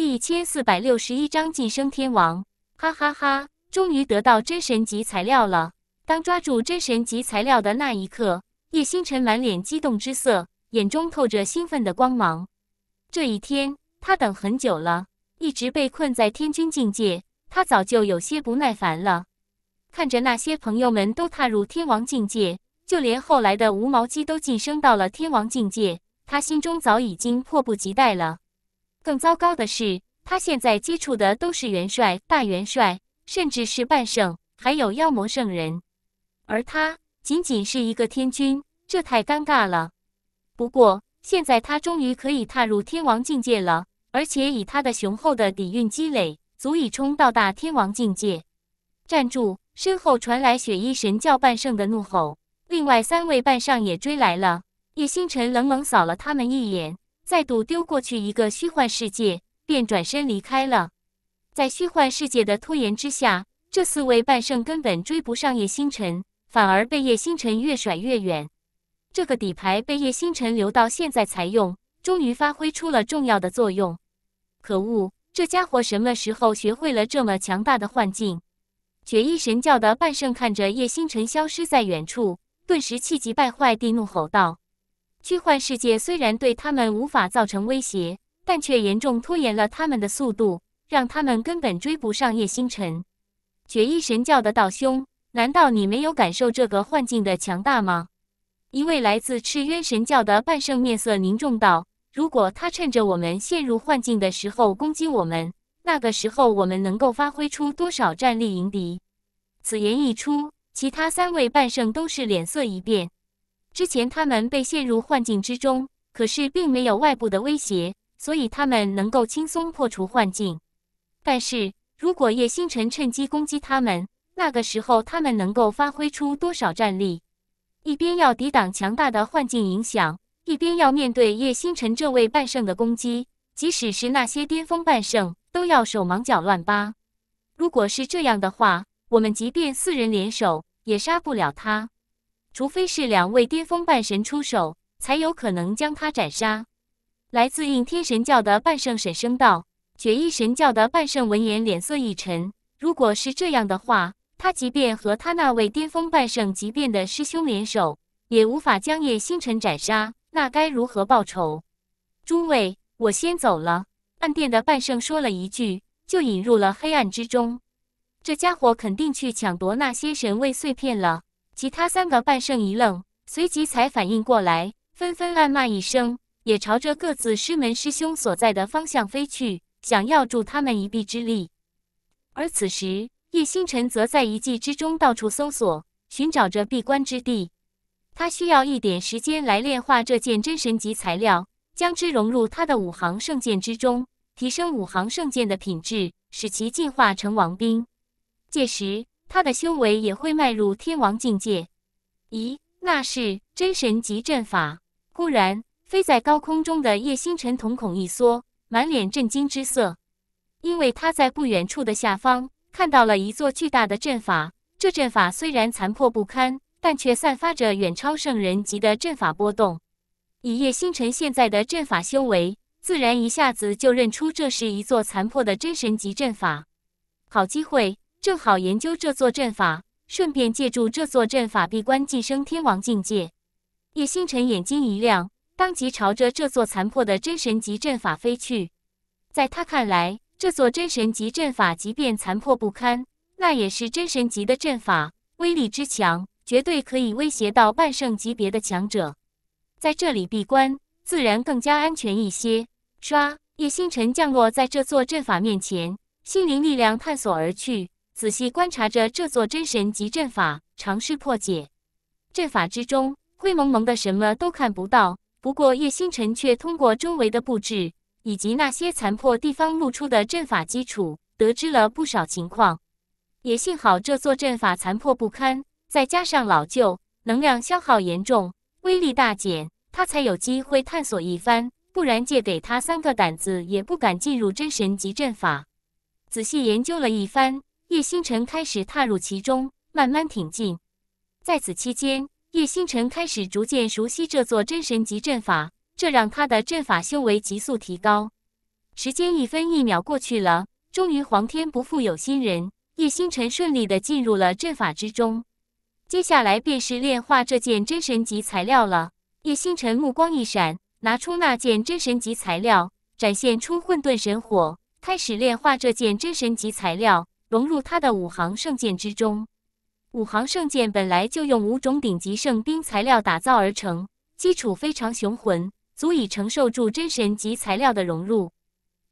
第一千四百六十一章晋升天王，哈哈哈！终于得到真神级材料了。当抓住真神级材料的那一刻，叶星辰满脸激动之色，眼中透着兴奋的光芒。这一天，他等很久了，一直被困在天君境界，他早就有些不耐烦了。看着那些朋友们都踏入天王境界，就连后来的无毛鸡都晋升到了天王境界，他心中早已经迫不及待了。更糟糕的是，他现在接触的都是元帅、大元帅，甚至是半圣，还有妖魔圣人，而他仅仅是一个天君，这太尴尬了。不过，现在他终于可以踏入天王境界了，而且以他的雄厚的底蕴积累，足以冲到大天王境界。站住！身后传来雪衣神教半圣的怒吼，另外三位半圣也追来了。叶星辰冷冷扫了他们一眼。再度丢过去一个虚幻世界，便转身离开了。在虚幻世界的拖延之下，这四位半圣根本追不上叶星辰，反而被叶星辰越甩越远。这个底牌被叶星辰留到现在才用，终于发挥出了重要的作用。可恶，这家伙什么时候学会了这么强大的幻境？绝一神教的半圣看着叶星辰消失在远处，顿时气急败坏地怒吼道。虚幻世界虽然对他们无法造成威胁，但却严重拖延了他们的速度，让他们根本追不上叶星辰。绝一神教的道兄，难道你没有感受这个幻境的强大吗？一位来自赤渊神教的半圣面色凝重道：“如果他趁着我们陷入幻境的时候攻击我们，那个时候我们能够发挥出多少战力迎敌？”此言一出，其他三位半圣都是脸色一变。之前他们被陷入幻境之中，可是并没有外部的威胁，所以他们能够轻松破除幻境。但是，如果叶星辰趁机攻击他们，那个时候他们能够发挥出多少战力？一边要抵挡强大的幻境影响，一边要面对叶星辰这位半圣的攻击，即使是那些巅峰半圣，都要手忙脚乱吧？如果是这样的话，我们即便四人联手，也杀不了他。除非是两位巅峰半神出手，才有可能将他斩杀。来自应天神教的半圣神声道：“绝一神教的半圣闻言脸色一沉，如果是这样的话，他即便和他那位巅峰半圣级别的师兄联手，也无法将叶星辰斩杀。那该如何报仇？诸位，我先走了。”暗殿的半圣说了一句，就引入了黑暗之中。这家伙肯定去抢夺那些神位碎片了。其他三个半圣一愣，随即才反应过来，纷纷暗骂一声，也朝着各自师门师兄所在的方向飞去，想要助他们一臂之力。而此时，叶星辰则在一迹之中到处搜索，寻找着闭关之地。他需要一点时间来炼化这件真神级材料，将之融入他的五行圣剑之中，提升五行圣剑的品质，使其进化成王兵。届时，他的修为也会迈入天王境界？咦，那是真神级阵法！忽然，飞在高空中的叶星辰瞳孔一缩，满脸震惊之色，因为他在不远处的下方看到了一座巨大的阵法。这阵法虽然残破不堪，但却散发着远超圣人级的阵法波动。以叶星辰现在的阵法修为，自然一下子就认出这是一座残破的真神级阵法。好机会！正好研究这座阵法，顺便借助这座阵法闭关晋升天王境界。叶星辰眼睛一亮，当即朝着这座残破的真神级阵法飞去。在他看来，这座真神级阵法即便残破不堪，那也是真神级的阵法，威力之强，绝对可以威胁到半圣级别的强者。在这里闭关，自然更加安全一些。唰，叶星辰降落在这座阵法面前，心灵力量探索而去。仔细观察着这座真神级阵法，尝试破解。阵法之中灰蒙蒙的，什么都看不到。不过叶星辰却通过周围的布置以及那些残破地方露出的阵法基础，得知了不少情况。也幸好这座阵法残破不堪，再加上老旧，能量消耗严重，威力大减，他才有机会探索一番。不然借给他三个胆子也不敢进入真神级阵法。仔细研究了一番。叶星辰开始踏入其中，慢慢挺进。在此期间，叶星辰开始逐渐熟悉这座真神级阵法，这让他的阵法修为急速提高。时间一分一秒过去了，终于，皇天不负有心人，叶星辰顺利的进入了阵法之中。接下来便是炼化这件真神级材料了。叶星辰目光一闪，拿出那件真神级材料，展现出混沌神火，开始炼化这件真神级材料。融入他的五行圣剑之中。五行圣剑本来就用五种顶级圣兵材料打造而成，基础非常雄浑，足以承受住真神级材料的融入。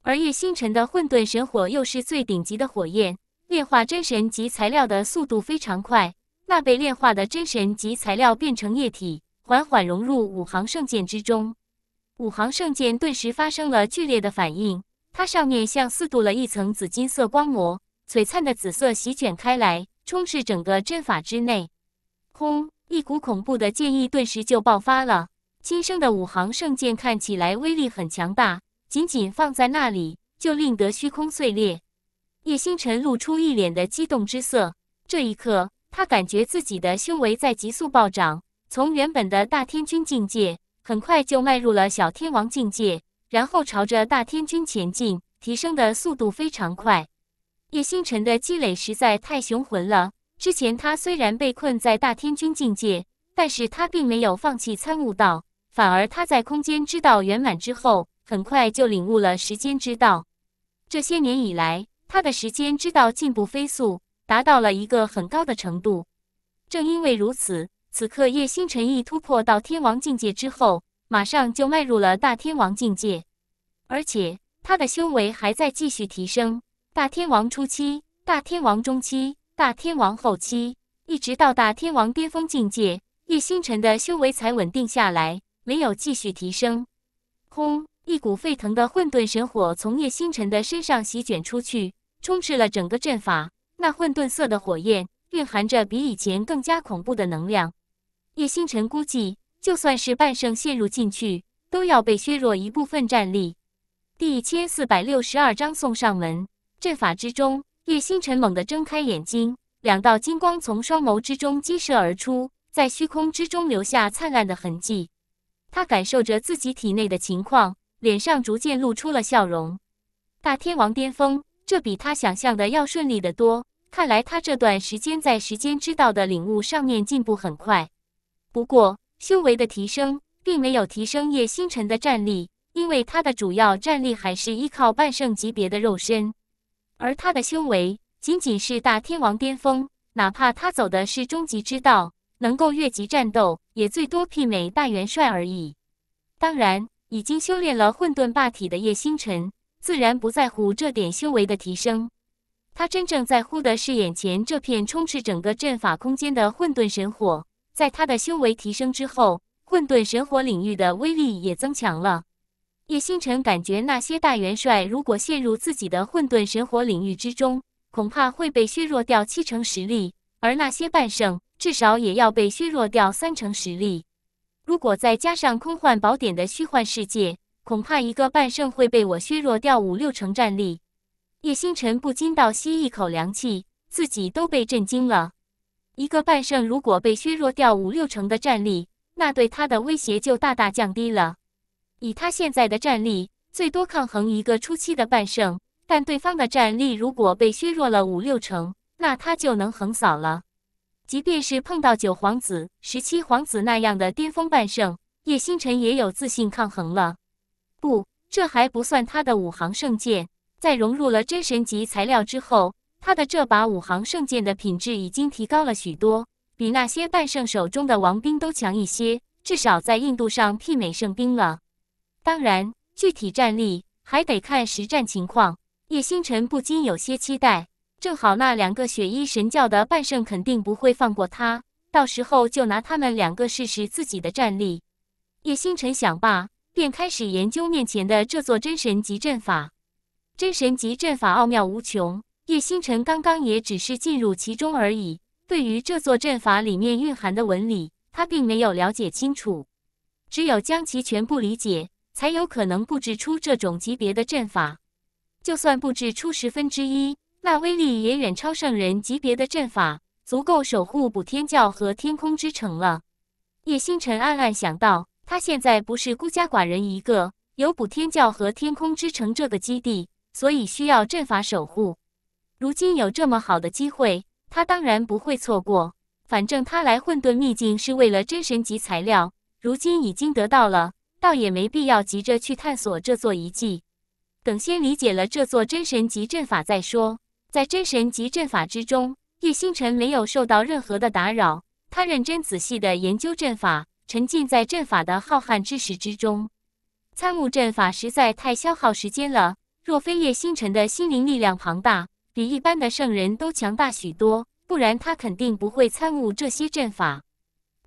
而叶星辰的混沌神火又是最顶级的火焰，炼化真神级材料的速度非常快。那被炼化的真神级材料变成液体，缓缓融入五行圣剑之中。五行圣剑顿时发生了剧烈的反应，它上面像似镀了一层紫金色光膜。璀璨的紫色席卷开来，充斥整个阵法之内。轰！一股恐怖的剑意顿时就爆发了。新生的五行圣剑看起来威力很强大，仅仅放在那里就令得虚空碎裂。叶星辰露出一脸的激动之色。这一刻，他感觉自己的修为在急速暴涨，从原本的大天君境界，很快就迈入了小天王境界，然后朝着大天君前进，提升的速度非常快。叶星辰的积累实在太雄浑了。之前他虽然被困在大天君境界，但是他并没有放弃参悟道，反而他在空间之道圆满之后，很快就领悟了时间之道。这些年以来，他的时间之道进步飞速，达到了一个很高的程度。正因为如此，此刻叶星辰一突破到天王境界之后，马上就迈入了大天王境界，而且他的修为还在继续提升。大天王初期、大天王中期、大天王后期，一直到大天王巅峰境界，叶星辰的修为才稳定下来，没有继续提升。轰！一股沸腾的混沌神火从叶星辰的身上席卷出去，充斥了整个阵法。那混沌色的火焰蕴含着比以前更加恐怖的能量。叶星辰估计，就算是半圣陷入进去，都要被削弱一部分战力。第一千四百六十二章送上门。阵法之中，叶星辰猛地睁开眼睛，两道金光从双眸之中激射而出，在虚空之中留下灿烂的痕迹。他感受着自己体内的情况，脸上逐渐露出了笑容。大天王巅峰，这比他想象的要顺利得多。看来他这段时间在时间之道的领悟上面进步很快。不过，修为的提升并没有提升叶星辰的战力，因为他的主要战力还是依靠半圣级别的肉身。而他的修为仅仅是大天王巅峰，哪怕他走的是终极之道，能够越级战斗，也最多媲美大元帅而已。当然，已经修炼了混沌霸体的叶星辰，自然不在乎这点修为的提升。他真正在乎的是眼前这片充斥整个阵法空间的混沌神火。在他的修为提升之后，混沌神火领域的威力也增强了。叶星辰感觉那些大元帅如果陷入自己的混沌神火领域之中，恐怕会被削弱掉七成实力；而那些半圣，至少也要被削弱掉三成实力。如果再加上空幻宝典的虚幻世界，恐怕一个半圣会被我削弱掉五六成战力。叶星辰不禁倒吸一口凉气，自己都被震惊了。一个半圣如果被削弱掉五六成的战力，那对他的威胁就大大降低了。以他现在的战力，最多抗衡一个初期的半圣。但对方的战力如果被削弱了五六成，那他就能横扫了。即便是碰到九皇子、十七皇子那样的巅峰半圣，叶星辰也有自信抗衡了。不，这还不算他的五行圣剑，在融入了真神级材料之后，他的这把五行圣剑的品质已经提高了许多，比那些半圣手中的王兵都强一些，至少在硬度上媲美圣兵了。当然，具体战力还得看实战情况。叶星辰不禁有些期待。正好那两个雪衣神教的半圣肯定不会放过他，到时候就拿他们两个试试自己的战力。叶星辰想罢，便开始研究面前的这座真神级阵法。真神级阵法奥妙无穷，叶星辰刚刚也只是进入其中而已，对于这座阵法里面蕴含的纹理，他并没有了解清楚，只有将其全部理解。才有可能布置出这种级别的阵法，就算布置出十分之一，那威力也远超圣人级别的阵法，足够守护补天教和天空之城了。叶星辰暗暗想到，他现在不是孤家寡人一个，有补天教和天空之城这个基地，所以需要阵法守护。如今有这么好的机会，他当然不会错过。反正他来混沌秘境是为了真神级材料，如今已经得到了。倒也没必要急着去探索这座遗迹，等先理解了这座真神级阵法再说。在真神级阵法之中，叶星辰没有受到任何的打扰，他认真仔细的研究阵法，沉浸在阵法的浩瀚知识之中。参悟阵法实在太消耗时间了，若非叶星辰的心灵力量庞大，比一般的圣人都强大许多，不然他肯定不会参悟这些阵法。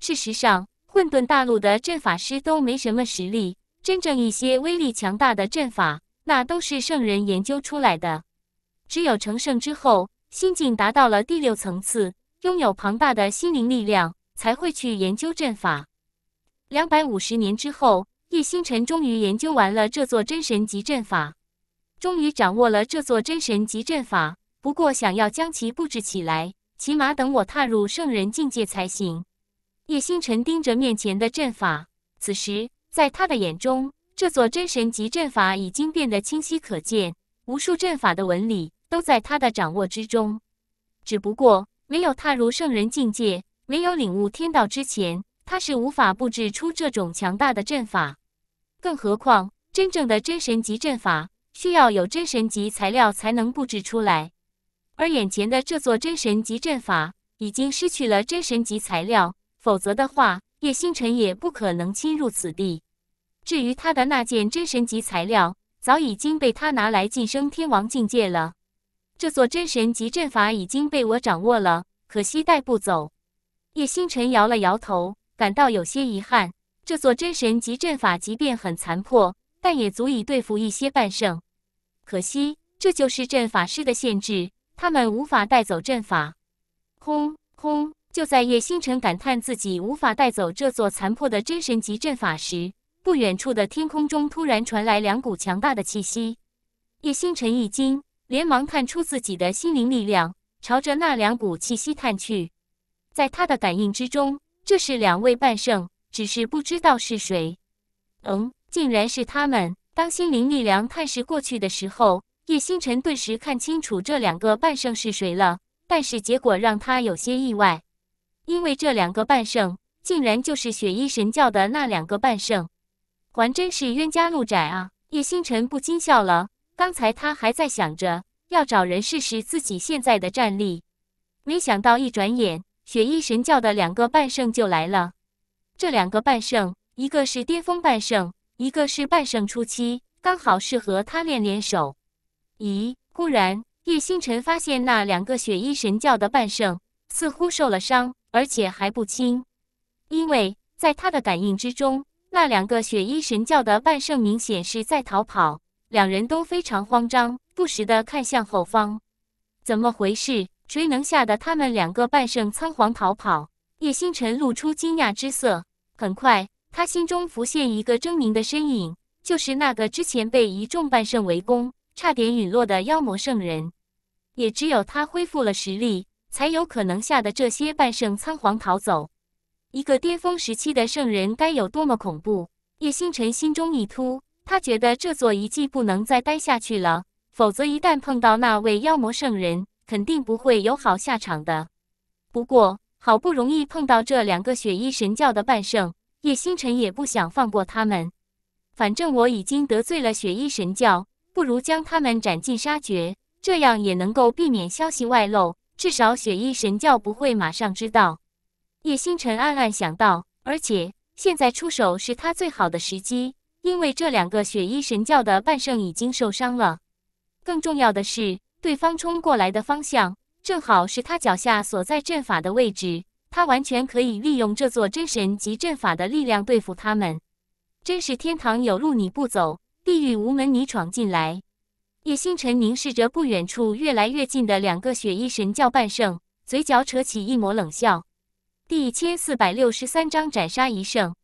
事实上。混沌大陆的阵法师都没什么实力，真正一些威力强大的阵法，那都是圣人研究出来的。只有成圣之后，心境达到了第六层次，拥有庞大的心灵力量，才会去研究阵法。两百五十年之后，叶星辰终于研究完了这座真神级阵法，终于掌握了这座真神级阵法。不过，想要将其布置起来，起码等我踏入圣人境界才行。叶星辰盯着面前的阵法，此时在他的眼中，这座真神级阵法已经变得清晰可见，无数阵法的纹理都在他的掌握之中。只不过，没有踏入圣人境界，没有领悟天道之前，他是无法布置出这种强大的阵法。更何况，真正的真神级阵法需要有真神级材料才能布置出来，而眼前的这座真神级阵法已经失去了真神级材料。否则的话，叶星辰也不可能侵入此地。至于他的那件真神级材料，早已经被他拿来晋升天王境界了。这座真神级阵法已经被我掌握了，可惜带不走。叶星辰摇了摇头，感到有些遗憾。这座真神级阵法即便很残破，但也足以对付一些半圣。可惜，这就是阵法师的限制，他们无法带走阵法。轰轰。就在叶星辰感叹自己无法带走这座残破的真神级阵法时，不远处的天空中突然传来两股强大的气息。叶星辰一惊，连忙探出自己的心灵力量，朝着那两股气息探去。在他的感应之中，这是两位半圣，只是不知道是谁。嗯，竟然是他们！当心灵力量探视过去的时候，叶星辰顿时看清楚这两个半圣是谁了，但是结果让他有些意外。因为这两个半圣竟然就是雪衣神教的那两个半圣，还真是冤家路窄啊！叶星辰不禁笑了。刚才他还在想着要找人试试自己现在的战力，没想到一转眼雪衣神教的两个半圣就来了。这两个半圣，一个是巅峰半圣，一个是半圣初期，刚好适合他练练手。咦，忽然叶星辰发现那两个雪衣神教的半圣似乎受了伤。而且还不轻，因为在他的感应之中，那两个雪衣神教的半圣明显是在逃跑，两人都非常慌张，不时的看向后方。怎么回事？谁能吓得他们两个半圣仓皇逃跑？叶星辰露出惊讶之色，很快他心中浮现一个狰狞的身影，就是那个之前被一众半圣围攻，差点陨落的妖魔圣人，也只有他恢复了实力。才有可能吓得这些半圣仓皇逃走。一个巅峰时期的圣人该有多么恐怖？叶星辰心中一突，他觉得这座遗迹不能再待下去了，否则一旦碰到那位妖魔圣人，肯定不会有好下场的。不过好不容易碰到这两个雪衣神教的半圣，叶星辰也不想放过他们。反正我已经得罪了雪衣神教，不如将他们斩尽杀绝，这样也能够避免消息外漏。至少雪衣神教不会马上知道，叶星辰暗暗想到。而且现在出手是他最好的时机，因为这两个雪衣神教的半圣已经受伤了。更重要的是，对方冲过来的方向正好是他脚下所在阵法的位置，他完全可以利用这座真神级阵法的力量对付他们。真是天堂有路你不走，地狱无门你闯进来。叶星辰凝视着不远处越来越近的两个雪衣神教半圣，嘴角扯起一抹冷笑。第一千四百六十三章斩杀一圣。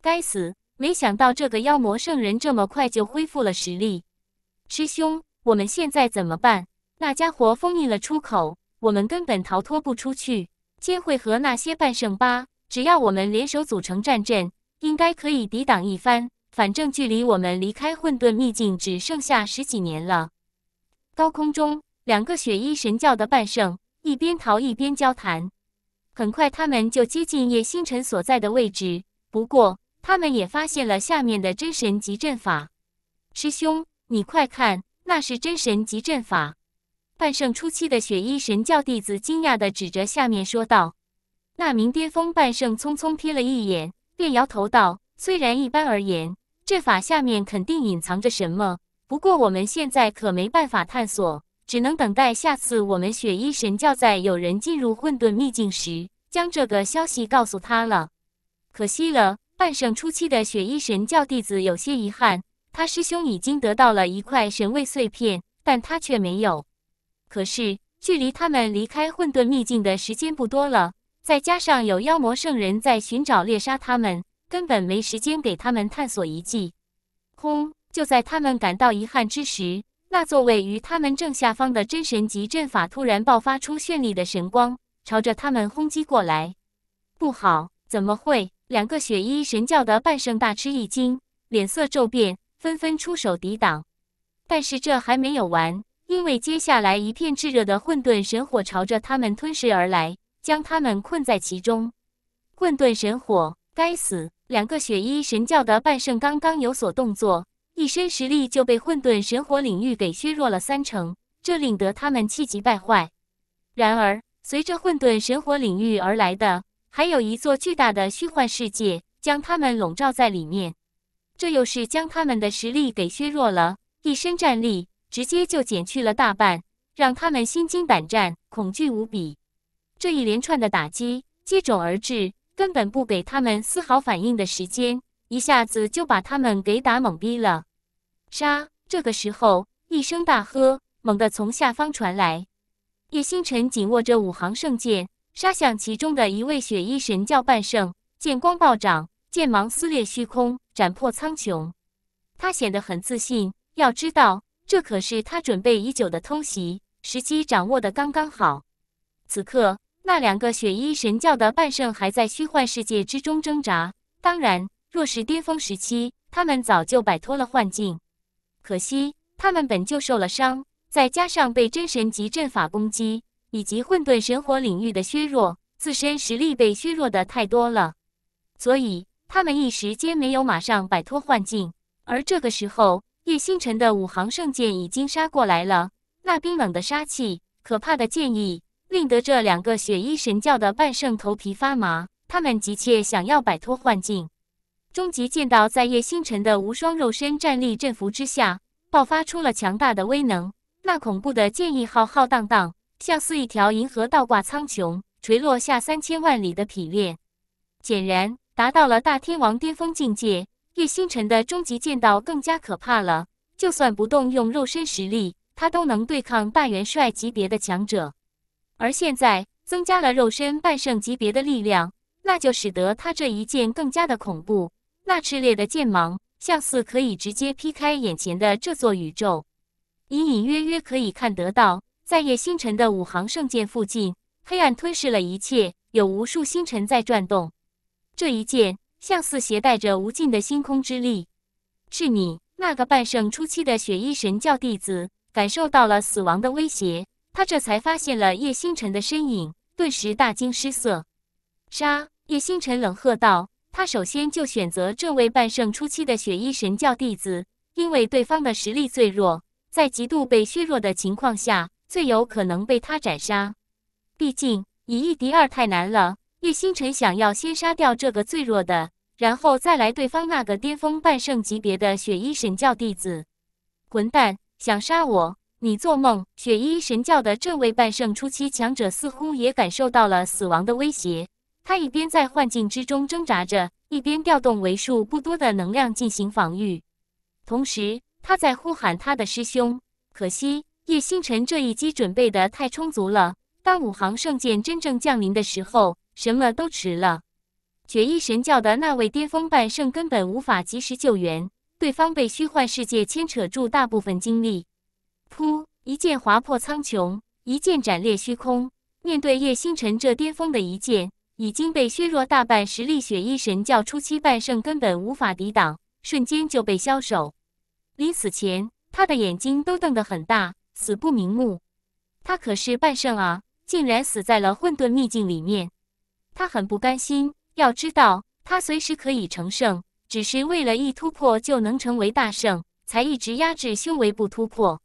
该死，没想到这个妖魔圣人这么快就恢复了实力。师兄，我们现在怎么办？那家伙封印了出口，我们根本逃脱不出去。先会合那些半圣吧，只要我们联手组成战阵，应该可以抵挡一番。反正距离我们离开混沌秘境只剩下十几年了。高空中，两个雪衣神教的半圣一边逃一边交谈。很快，他们就接近叶星辰所在的位置。不过，他们也发现了下面的真神级阵法。师兄，你快看，那是真神级阵法！半圣初期的雪衣神教弟子惊讶的指着下面说道。那名巅峰半圣匆匆瞥了一眼，便摇头道：“虽然一般而言。”这法下面肯定隐藏着什么，不过我们现在可没办法探索，只能等待下次我们雪衣神教在有人进入混沌秘境时，将这个消息告诉他了。可惜了，半圣初期的雪衣神教弟子有些遗憾，他师兄已经得到了一块神位碎片，但他却没有。可是距离他们离开混沌秘境的时间不多了，再加上有妖魔圣人在寻找猎杀他们。根本没时间给他们探索遗迹。轰！就在他们感到遗憾之时，那座位于他们正下方的真神级阵法突然爆发出绚丽的神光，朝着他们轰击过来。不好！怎么会？两个雪衣神教的半圣大吃一惊，脸色骤变，纷纷出手抵挡。但是这还没有完，因为接下来一片炙热的混沌神火朝着他们吞噬而来，将他们困在其中。混沌神火。该死！两个血衣神教的半圣刚刚有所动作，一身实力就被混沌神火领域给削弱了三成，这令得他们气急败坏。然而，随着混沌神火领域而来的，还有一座巨大的虚幻世界，将他们笼罩在里面，这又是将他们的实力给削弱了，一身战力直接就减去了大半，让他们心惊胆战，恐惧无比。这一连串的打击接踵而至。根本不给他们丝毫反应的时间，一下子就把他们给打懵逼了。杀！这个时候，一声大喝猛地从下方传来。叶星辰紧握着五行圣剑，杀向其中的一位血衣神教半圣。剑光暴涨，剑芒撕裂虚空，斩破苍穹。他显得很自信，要知道，这可是他准备已久的偷袭，时机掌握的刚刚好。此刻。那两个雪衣神教的半圣还在虚幻世界之中挣扎。当然，若是巅峰时期，他们早就摆脱了幻境。可惜，他们本就受了伤，再加上被真神级阵法攻击，以及混沌神火领域的削弱，自身实力被削弱的太多了。所以，他们一时间没有马上摆脱幻境。而这个时候，叶星辰的五行圣剑已经杀过来了。那冰冷的杀气，可怕的剑意。令得这两个血衣神教的半圣头皮发麻，他们急切想要摆脱幻境。终极剑道在叶星辰的无双肉身战力振幅之下，爆发出了强大的威能。那恐怖的剑意浩浩荡荡，像似一条银河倒挂苍穹，垂落下三千万里的劈裂，显然，达到了大天王巅峰境界，叶星辰的终极剑道更加可怕了。就算不动用肉身实力，他都能对抗大元帅级别的强者。而现在增加了肉身半圣级别的力量，那就使得他这一剑更加的恐怖。那炽烈的剑芒，像似可以直接劈开眼前的这座宇宙。隐隐约约可以看得到，在叶星辰的五行圣剑附近，黑暗吞噬了一切，有无数星辰在转动。这一剑，像似携带着无尽的星空之力。是你那个半圣初期的雪衣神教弟子，感受到了死亡的威胁。他这才发现了叶星辰的身影，顿时大惊失色。杀！叶星辰冷喝道：“他首先就选择这位半圣初期的雪衣神教弟子，因为对方的实力最弱，在极度被削弱的情况下，最有可能被他斩杀。毕竟以一敌二太难了。叶星辰想要先杀掉这个最弱的，然后再来对方那个巅峰半圣级别的雪衣神教弟子。混蛋，想杀我！”你做梦！雪衣神教的这位半圣初期强者似乎也感受到了死亡的威胁，他一边在幻境之中挣扎着，一边调动为数不多的能量进行防御，同时他在呼喊他的师兄。可惜叶星辰这一击准备的太充足了，当五行圣剑真正降临的时候，什么都迟了。雪衣神教的那位巅峰半圣根本无法及时救援，对方被虚幻世界牵扯住大部分精力。噗！一剑划破苍穹，一剑斩裂虚空。面对叶星辰这巅峰的一剑，已经被削弱大半实力，血衣神教初期半圣根本无法抵挡，瞬间就被削首。临死前，他的眼睛都瞪得很大，死不瞑目。他可是半圣啊，竟然死在了混沌秘境里面。他很不甘心，要知道他随时可以成圣，只是为了一突破就能成为大圣，才一直压制修为不突破。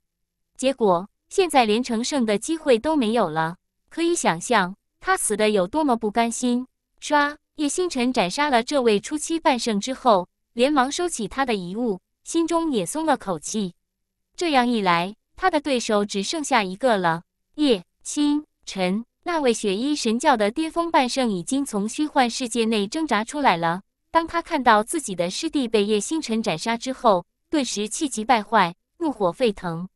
结果现在连成圣的机会都没有了，可以想象他死的有多么不甘心。唰，叶星辰斩杀了这位初期半圣之后，连忙收起他的遗物，心中也松了口气。这样一来，他的对手只剩下一个了。叶星辰，那位雪衣神教的巅峰半圣已经从虚幻世界内挣扎出来了。当他看到自己的师弟被叶星辰斩杀之后，顿时气急败坏，怒火沸腾。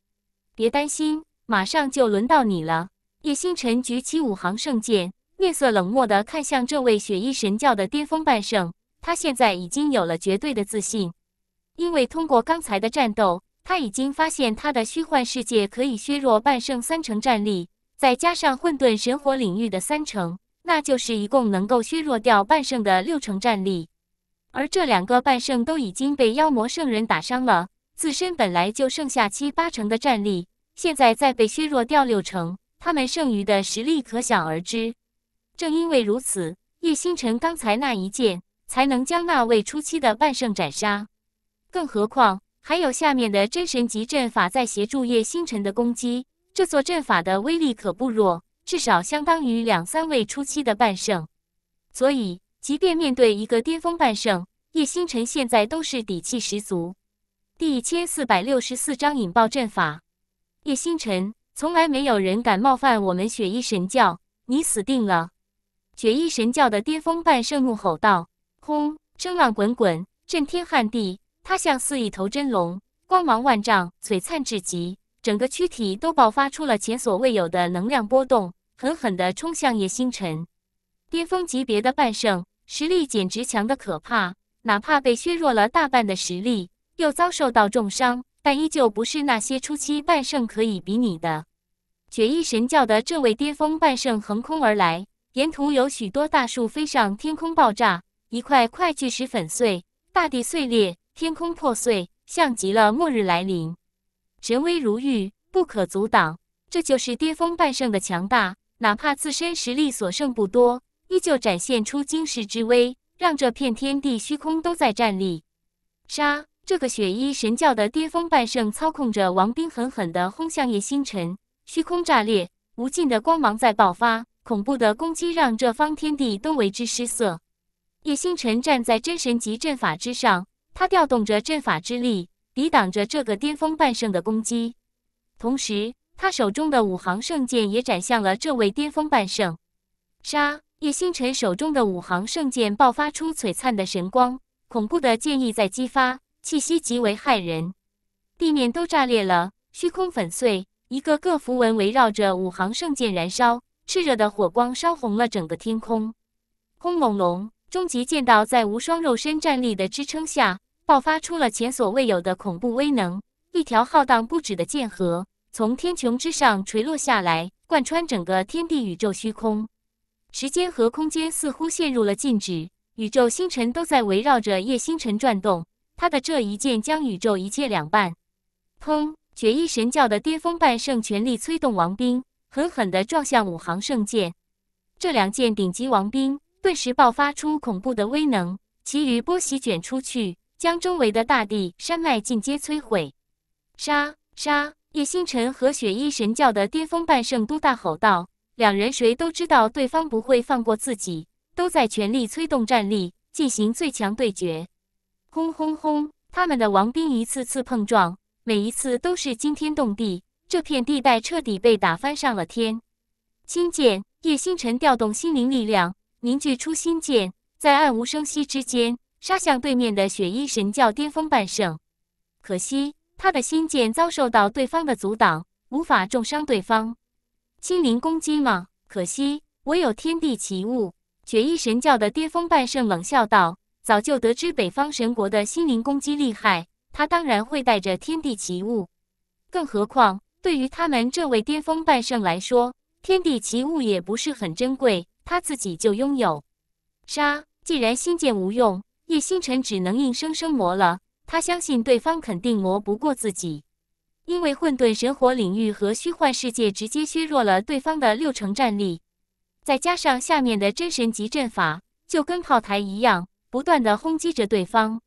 别担心，马上就轮到你了。叶星辰举起五行圣剑，面色冷漠地看向这位雪衣神教的巅峰半圣。他现在已经有了绝对的自信，因为通过刚才的战斗，他已经发现他的虚幻世界可以削弱半圣三成战力，再加上混沌神火领域的三成，那就是一共能够削弱掉半圣的六成战力。而这两个半圣都已经被妖魔圣人打伤了。自身本来就剩下七八成的战力，现在再被削弱掉六成，他们剩余的实力可想而知。正因为如此，叶星辰刚才那一剑才能将那位初期的半圣斩杀。更何况还有下面的真神级阵法在协助叶星辰的攻击，这座阵法的威力可不弱，至少相当于两三位初期的半圣。所以，即便面对一个巅峰半圣，叶星辰现在都是底气十足。第一千四百六十四章引爆阵法。叶星辰，从来没有人敢冒犯我们雪衣神教，你死定了！雪衣神教的巅峰半圣怒吼道：“轰！”声浪滚滚，震天撼地。他像似一头真龙，光芒万丈，璀璨至极，整个躯体都爆发出了前所未有的能量波动，狠狠的冲向叶星辰。巅峰级别的半圣，实力简直强的可怕，哪怕被削弱了大半的实力。又遭受到重伤，但依旧不是那些初期半圣可以比拟的。绝一神教的这位巅峰半圣横空而来，沿途有许多大树飞上天空爆炸，一块块巨石粉碎，大地碎裂，天空破碎，像极了末日来临。神威如玉，不可阻挡。这就是巅峰半圣的强大，哪怕自身实力所剩不多，依旧展现出惊世之威，让这片天地虚空都在站立。杀！这个雪衣神教的巅峰半圣操控着王兵，狠狠地轰向叶星辰。虚空炸裂，无尽的光芒在爆发，恐怖的攻击让这方天地都为之失色。叶星辰站在真神级阵法之上，他调动着阵法之力，抵挡着这个巅峰半圣的攻击。同时，他手中的五行圣剑也斩向了这位巅峰半圣。杀！叶星辰手中的五行圣剑爆发出璀璨的神光，恐怖的剑意在激发。气息极为骇人，地面都炸裂了，虚空粉碎，一个个符文围绕着五行圣剑燃烧，炽热的火光烧红了整个天空。轰隆隆，终极剑道在无双肉身战力的支撑下，爆发出了前所未有的恐怖威能。一条浩荡不止的剑河从天穹之上垂落下来，贯穿整个天地宇宙虚空。时间和空间似乎陷入了静止，宇宙星辰都在围绕着夜星辰转动。他的这一剑将宇宙一切两半，砰！雪衣神教的巅峰半圣全力催动王兵，狠狠地撞向五行圣剑。这两件顶级王兵顿时爆发出恐怖的威能，其余波席卷出去，将周围的大地山脉尽皆摧毁。杀！杀！叶星辰和雪衣神教的巅峰半圣都大吼道，两人谁都知道对方不会放过自己，都在全力催动战力，进行最强对决。轰轰轰！他们的王兵一次次碰撞，每一次都是惊天动地。这片地带彻底被打翻上了天。星剑叶星辰调动心灵力量，凝聚出星剑，在暗无声息之间杀向对面的雪衣神教巅峰半圣。可惜他的心剑遭受到对方的阻挡，无法重伤对方。心灵攻击吗？可惜，唯有天地奇物。雪衣神教的巅峰半圣冷笑道。早就得知北方神国的心灵攻击厉害，他当然会带着天地奇物。更何况，对于他们这位巅峰半圣来说，天地奇物也不是很珍贵，他自己就拥有。杀！既然心剑无用，叶星辰只能硬生生磨了。他相信对方肯定磨不过自己，因为混沌神火领域和虚幻世界直接削弱了对方的六成战力，再加上下面的真神级阵法，就跟炮台一样。不断的轰击着对方，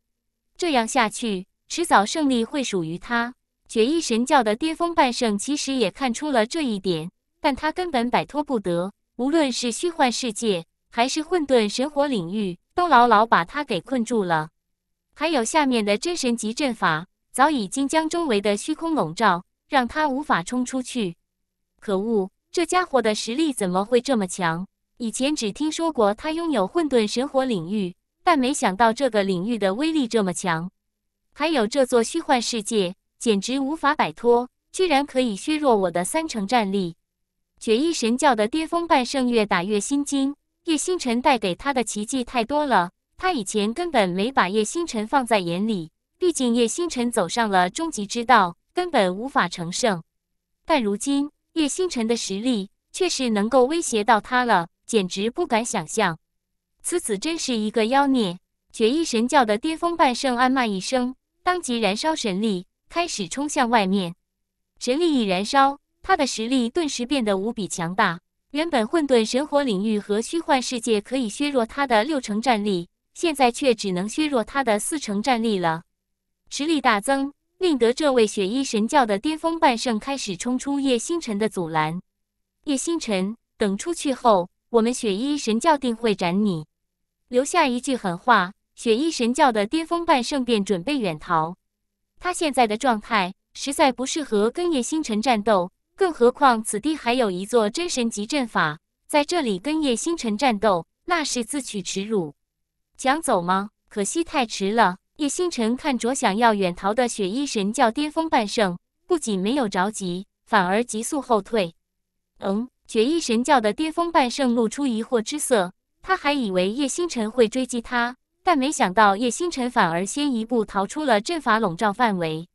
这样下去，迟早胜利会属于他。绝意神教的巅峰半圣其实也看出了这一点，但他根本摆脱不得。无论是虚幻世界，还是混沌神火领域，都牢牢把他给困住了。还有下面的真神级阵法，早已经将周围的虚空笼罩，让他无法冲出去。可恶，这家伙的实力怎么会这么强？以前只听说过他拥有混沌神火领域。但没想到这个领域的威力这么强，还有这座虚幻世界，简直无法摆脱，居然可以削弱我的三成战力。绝一神教的巅峰半圣越打越心惊，叶星辰带给他的奇迹太多了。他以前根本没把叶星辰放在眼里，毕竟叶星辰走上了终极之道，根本无法成圣。但如今叶星辰的实力却是能够威胁到他了，简直不敢想象。此子真是一个妖孽！雪衣神教的巅峰半圣暗骂一声，当即燃烧神力，开始冲向外面。神力一燃烧，他的实力顿时变得无比强大。原本混沌神火领域和虚幻世界可以削弱他的六成战力，现在却只能削弱他的四成战力了。实力大增，令得这位雪衣神教的巅峰半圣开始冲出叶星辰的阻拦。叶星辰，等出去后，我们雪衣神教定会斩你！留下一句狠话，雪衣神教的巅峰半圣便准备远逃。他现在的状态实在不适合跟叶星辰战斗，更何况此地还有一座真神级阵法，在这里跟叶星辰战斗，那是自取耻辱。想走吗？可惜太迟了。叶星辰看着想要远逃的雪衣神教巅峰半圣，不仅没有着急，反而急速后退。嗯，雪衣神教的巅峰半圣露出疑惑之色。他还以为叶星辰会追击他，但没想到叶星辰反而先一步逃出了阵法笼罩范围。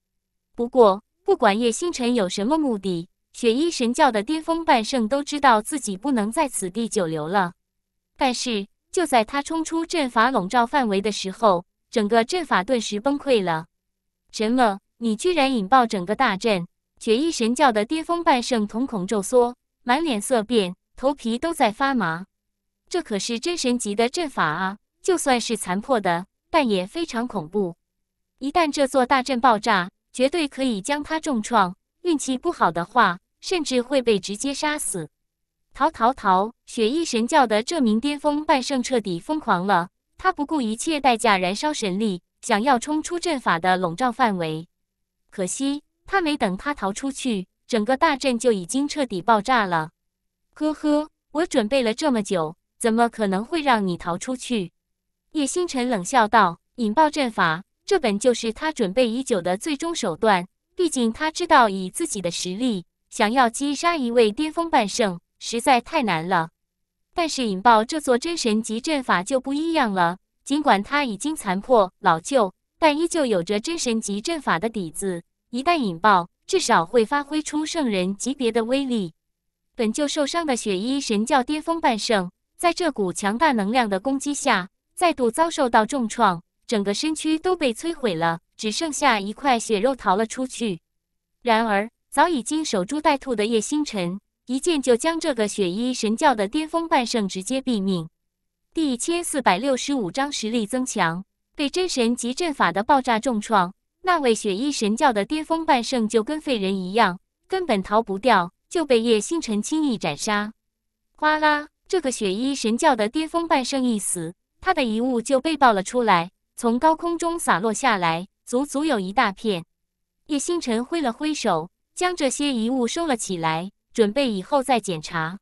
不过，不管叶星辰有什么目的，雪衣神教的巅峰半圣都知道自己不能在此地久留了。但是，就在他冲出阵法笼罩范围的时候，整个阵法顿时崩溃了。什么？你居然引爆整个大阵？雪衣神教的巅峰半圣瞳孔骤缩，满脸色变，头皮都在发麻。这可是真神级的阵法啊！就算是残破的，但也非常恐怖。一旦这座大阵爆炸，绝对可以将他重创。运气不好的话，甚至会被直接杀死。逃逃逃！雪翼神教的这名巅峰半圣彻底疯狂了，他不顾一切代价燃烧神力，想要冲出阵法的笼罩范围。可惜，他没等他逃出去，整个大阵就已经彻底爆炸了。呵呵，我准备了这么久。怎么可能会让你逃出去？叶星辰冷笑道：“引爆阵法，这本就是他准备已久的最终手段。毕竟他知道，以自己的实力，想要击杀一位巅峰半圣，实在太难了。但是引爆这座真神级阵法就不一样了。尽管它已经残破老旧，但依旧有着真神级阵法的底子。一旦引爆，至少会发挥出圣人级别的威力。本就受伤的雪衣神教巅峰半圣。”在这股强大能量的攻击下，再度遭受到重创，整个身躯都被摧毁了，只剩下一块血肉逃了出去。然而，早已经守株待兔的叶星辰一剑就将这个血衣神教的巅峰半圣直接毙命。第一千四百六十五章实力增强，被真神级阵法的爆炸重创，那位血衣神教的巅峰半圣就跟废人一样，根本逃不掉，就被叶星辰轻易斩杀。哗啦！这个雪衣神教的巅峰半圣一死，他的遗物就被爆了出来，从高空中洒落下来，足足有一大片。叶星辰挥了挥手，将这些遗物收了起来，准备以后再检查。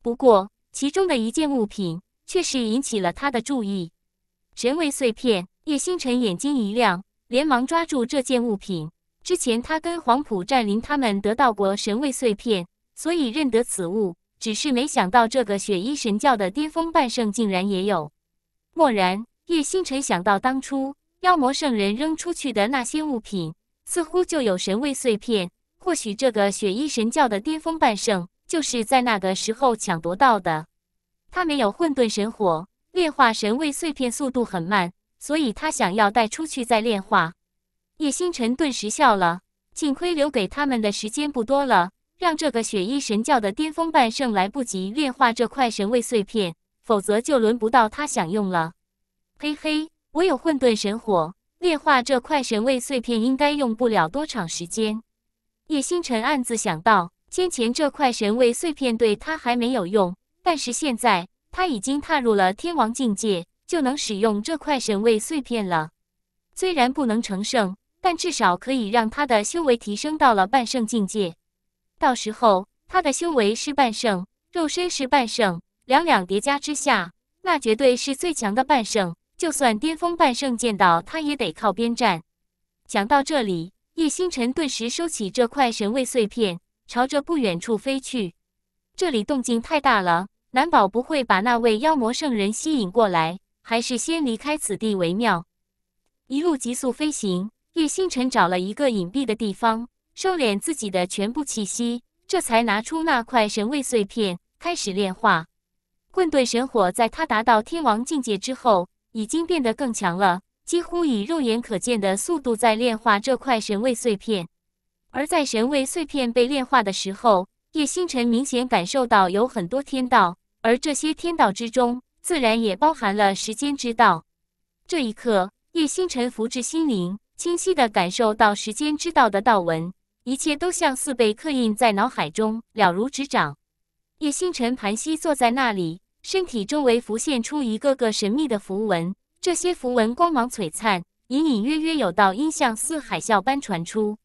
不过，其中的一件物品却是引起了他的注意——神位碎片。叶星辰眼睛一亮，连忙抓住这件物品。之前他跟黄埔占林他们得到过神位碎片，所以认得此物。只是没想到，这个雪衣神教的巅峰半圣竟然也有。蓦然，叶星辰想到当初妖魔圣人扔出去的那些物品，似乎就有神位碎片。或许这个雪衣神教的巅峰半圣就是在那个时候抢夺到的。他没有混沌神火，炼化神位碎片速度很慢，所以他想要带出去再炼化。叶星辰顿时笑了，幸亏留给他们的时间不多了。让这个雪衣神教的巅峰半圣来不及炼化这块神位碎片，否则就轮不到他享用了。嘿嘿，我有混沌神火，炼化这块神位碎片应该用不了多长时间。叶星辰暗自想到，先前这块神位碎片对他还没有用，但是现在他已经踏入了天王境界，就能使用这块神位碎片了。虽然不能成圣，但至少可以让他的修为提升到了半圣境界。到时候他的修为是半圣，肉身是半圣，两两叠加之下，那绝对是最强的半圣。就算巅峰半圣见到他，也得靠边站。讲到这里，叶星辰顿时收起这块神位碎片，朝着不远处飞去。这里动静太大了，难保不会把那位妖魔圣人吸引过来，还是先离开此地为妙。一路急速飞行，叶星辰找了一个隐蔽的地方。收敛自己的全部气息，这才拿出那块神位碎片开始炼化。混沌神火在他达到天王境界之后，已经变得更强了，几乎以肉眼可见的速度在炼化这块神位碎片。而在神位碎片被炼化的时候，叶星辰明显感受到有很多天道，而这些天道之中，自然也包含了时间之道。这一刻，叶星辰福至心灵，清晰的感受到时间之道的道纹。一切都像似被刻印在脑海中，了如指掌。叶星辰盘膝坐在那里，身体周围浮现出一个个神秘的符文，这些符文光芒璀璨，隐隐约约有道音像似海啸般传出。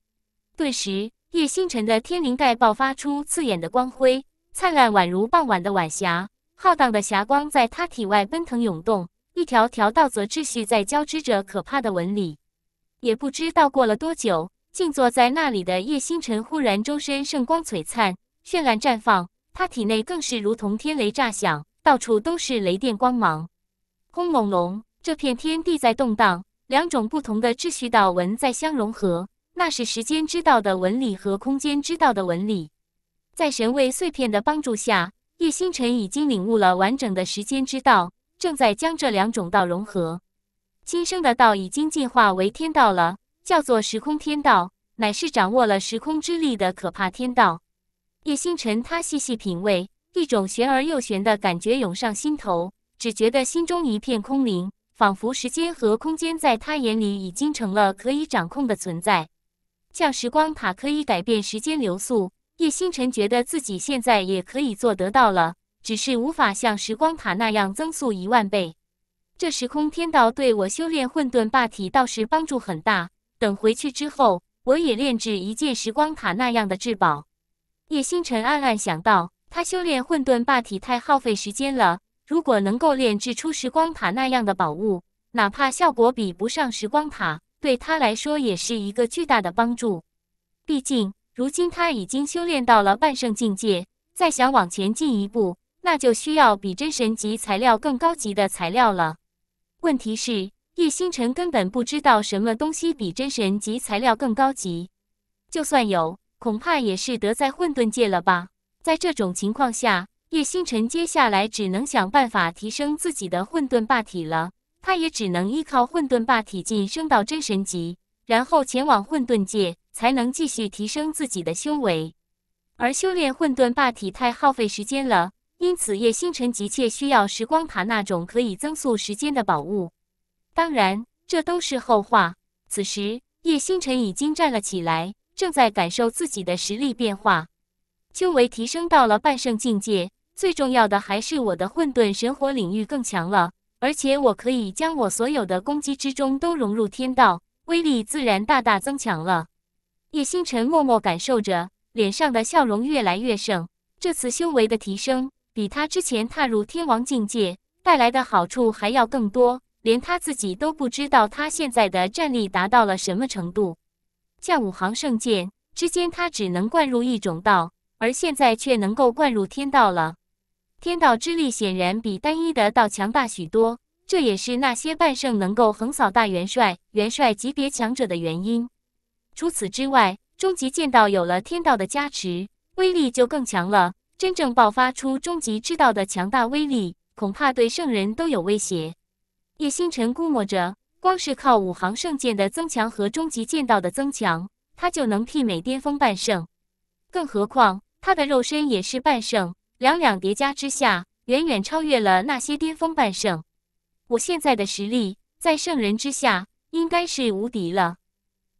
顿时，叶星辰的天灵盖爆发出刺眼的光辉，灿烂宛如傍晚的晚霞。浩荡的霞光在他体外奔腾涌动，一条条道则秩序在交织着可怕的纹理。也不知道过了多久。静坐在那里的叶星辰忽然周身圣光璀璨，绚烂绽放。他体内更是如同天雷炸响，到处都是雷电光芒。轰隆隆，这片天地在动荡，两种不同的秩序道纹在相融合。那是时间之道的纹理和空间之道的纹理。在神位碎片的帮助下，叶星辰已经领悟了完整的时间之道，正在将这两种道融合。今生的道已经进化为天道了。叫做时空天道，乃是掌握了时空之力的可怕天道。叶星辰他细细品味，一种玄而又玄的感觉涌上心头，只觉得心中一片空灵，仿佛时间和空间在他眼里已经成了可以掌控的存在。像时光塔可以改变时间流速，叶星辰觉得自己现在也可以做得到了，只是无法像时光塔那样增速一万倍。这时空天道对我修炼混沌霸体倒是帮助很大。等回去之后，我也炼制一件时光塔那样的至宝。叶星辰暗暗想到，他修炼混沌霸体太耗费时间了。如果能够炼制出时光塔那样的宝物，哪怕效果比不上时光塔，对他来说也是一个巨大的帮助。毕竟，如今他已经修炼到了半圣境界，再想往前进一步，那就需要比真神级材料更高级的材料了。问题是？叶星辰根本不知道什么东西比真神级材料更高级，就算有，恐怕也是得在混沌界了吧？在这种情况下，叶星辰接下来只能想办法提升自己的混沌霸体了。他也只能依靠混沌霸体晋升到真神级，然后前往混沌界，才能继续提升自己的修为。而修炼混沌霸体太耗费时间了，因此叶星辰急切需要时光塔那种可以增速时间的宝物。当然，这都是后话。此时，叶星辰已经站了起来，正在感受自己的实力变化，修为提升到了半圣境界。最重要的还是我的混沌神火领域更强了，而且我可以将我所有的攻击之中都融入天道，威力自然大大增强了。叶星辰默默感受着，脸上的笑容越来越盛。这次修为的提升，比他之前踏入天王境界带来的好处还要更多。连他自己都不知道，他现在的战力达到了什么程度。像五行圣剑之间，他只能灌入一种道，而现在却能够灌入天道了。天道之力显然比单一的道强大许多，这也是那些半圣能够横扫大元帅、元帅级别强者的原因。除此之外，终极剑道有了天道的加持，威力就更强了。真正爆发出终极之道的强大威力，恐怕对圣人都有威胁。叶星辰估摸着，光是靠五行圣剑的增强和终极剑道的增强，他就能媲美巅峰半圣。更何况他的肉身也是半圣，两两叠加之下，远远超越了那些巅峰半圣。我现在的实力，在圣人之下，应该是无敌了。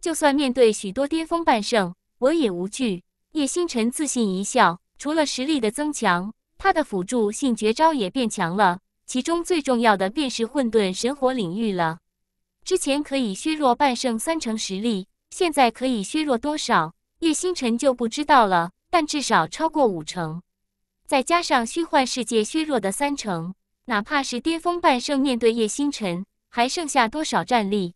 就算面对许多巅峰半圣，我也无惧。叶星辰自信一笑，除了实力的增强，他的辅助性绝招也变强了。其中最重要的便是混沌神火领域了。之前可以削弱半圣三成实力，现在可以削弱多少？叶星辰就不知道了。但至少超过五成，再加上虚幻世界削弱的三成，哪怕是巅峰半圣面对叶星辰，还剩下多少战力？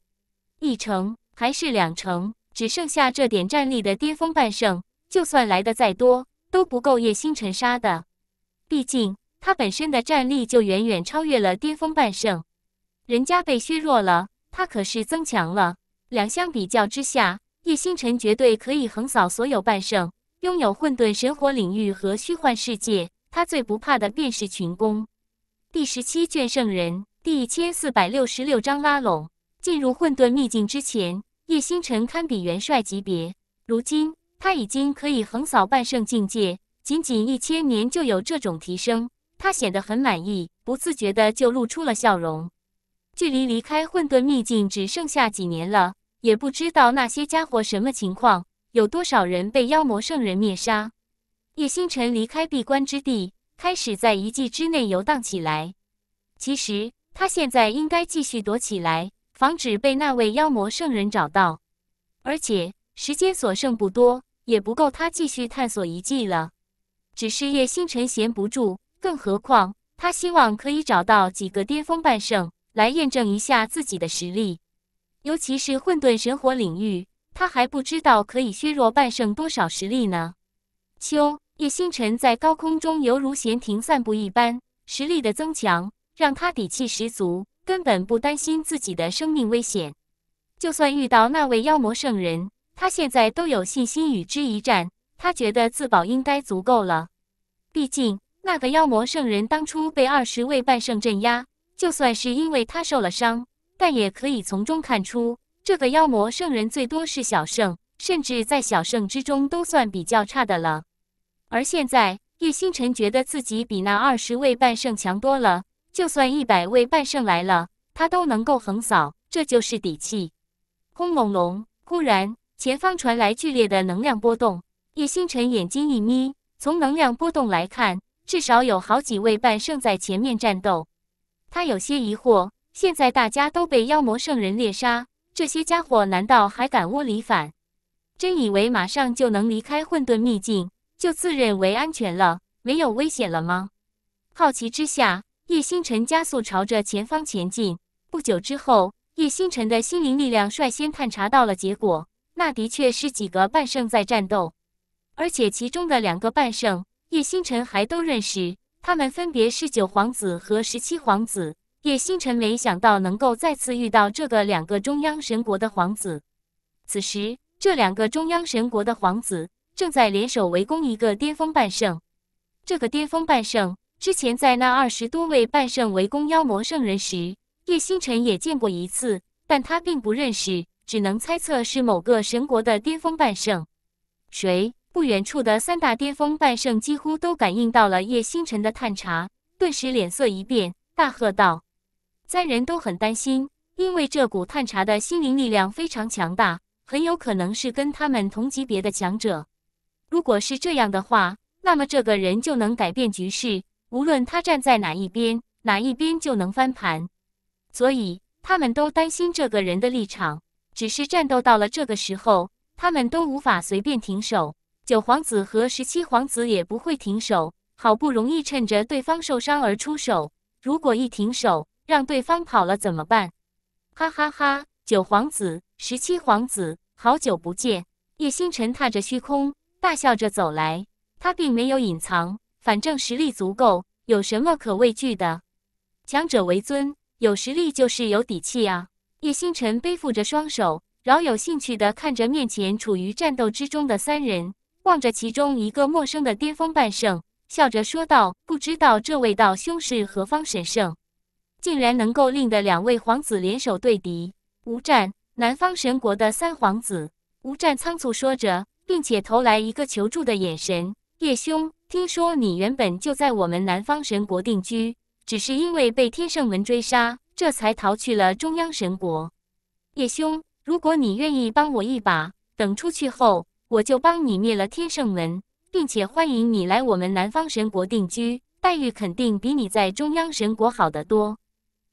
一成还是两成？只剩下这点战力的巅峰半圣，就算来的再多，都不够叶星辰杀的。毕竟。他本身的战力就远远超越了巅峰半圣，人家被削弱了，他可是增强了。两相比较之下，叶星辰绝对可以横扫所有半圣。拥有混沌神火领域和虚幻世界，他最不怕的便是群攻。第十七卷圣人第一千四百六十六章拉拢。进入混沌秘境之前，叶星辰堪比元帅级别。如今他已经可以横扫半圣境界，仅仅一千年就有这种提升。他显得很满意，不自觉的就露出了笑容。距离离开混沌秘境只剩下几年了，也不知道那些家伙什么情况，有多少人被妖魔圣人灭杀。叶星辰离开闭关之地，开始在遗迹之内游荡起来。其实他现在应该继续躲起来，防止被那位妖魔圣人找到。而且时间所剩不多，也不够他继续探索遗迹了。只是叶星辰闲不住。更何况，他希望可以找到几个巅峰半圣来验证一下自己的实力，尤其是混沌神火领域，他还不知道可以削弱半圣多少实力呢。秋叶星辰在高空中犹如闲庭散步一般，实力的增强让他底气十足，根本不担心自己的生命危险。就算遇到那位妖魔圣人，他现在都有信心与之一战。他觉得自保应该足够了，毕竟。那个妖魔圣人当初被二十位半圣镇压，就算是因为他受了伤，但也可以从中看出，这个妖魔圣人最多是小圣，甚至在小圣之中都算比较差的了。而现在，叶星辰觉得自己比那二十位半圣强多了，就算一百位半圣来了，他都能够横扫，这就是底气。轰隆隆！忽然，前方传来剧烈的能量波动，叶星辰眼睛一眯，从能量波动来看。至少有好几位半圣在前面战斗，他有些疑惑：现在大家都被妖魔圣人猎杀，这些家伙难道还敢窝里反？真以为马上就能离开混沌秘境，就自认为安全了，没有危险了吗？好奇之下，叶星辰加速朝着前方前进。不久之后，叶星辰的心灵力量率先探查到了结果：那的确是几个半圣在战斗，而且其中的两个半圣。叶星辰还都认识，他们分别是九皇子和十七皇子。叶星辰没想到能够再次遇到这个两个中央神国的皇子。此时，这两个中央神国的皇子正在联手围攻一个巅峰半圣。这个巅峰半圣之前在那二十多位半圣围攻妖魔圣人时，叶星辰也见过一次，但他并不认识，只能猜测是某个神国的巅峰半圣。谁？不远处的三大巅峰半圣几乎都感应到了叶星辰的探查，顿时脸色一变，大喝道：“三人都很担心，因为这股探查的心灵力量非常强大，很有可能是跟他们同级别的强者。如果是这样的话，那么这个人就能改变局势，无论他站在哪一边，哪一边就能翻盘。所以他们都担心这个人的立场。只是战斗到了这个时候，他们都无法随便停手。”九皇子和十七皇子也不会停手，好不容易趁着对方受伤而出手，如果一停手，让对方跑了怎么办？哈哈哈！九皇子、十七皇子，好久不见！叶星辰踏着虚空，大笑着走来。他并没有隐藏，反正实力足够，有什么可畏惧的？强者为尊，有实力就是有底气啊！叶星辰背负着双手，饶有兴趣地看着面前处于战斗之中的三人。望着其中一个陌生的巅峰半圣，笑着说道：“不知道这位道兄是何方神圣，竟然能够令得两位皇子联手对敌。”吴战，南方神国的三皇子。吴战仓促说着，并且投来一个求助的眼神。叶兄，听说你原本就在我们南方神国定居，只是因为被天圣门追杀，这才逃去了中央神国。叶兄，如果你愿意帮我一把，等出去后。我就帮你灭了天圣门，并且欢迎你来我们南方神国定居，待遇肯定比你在中央神国好得多。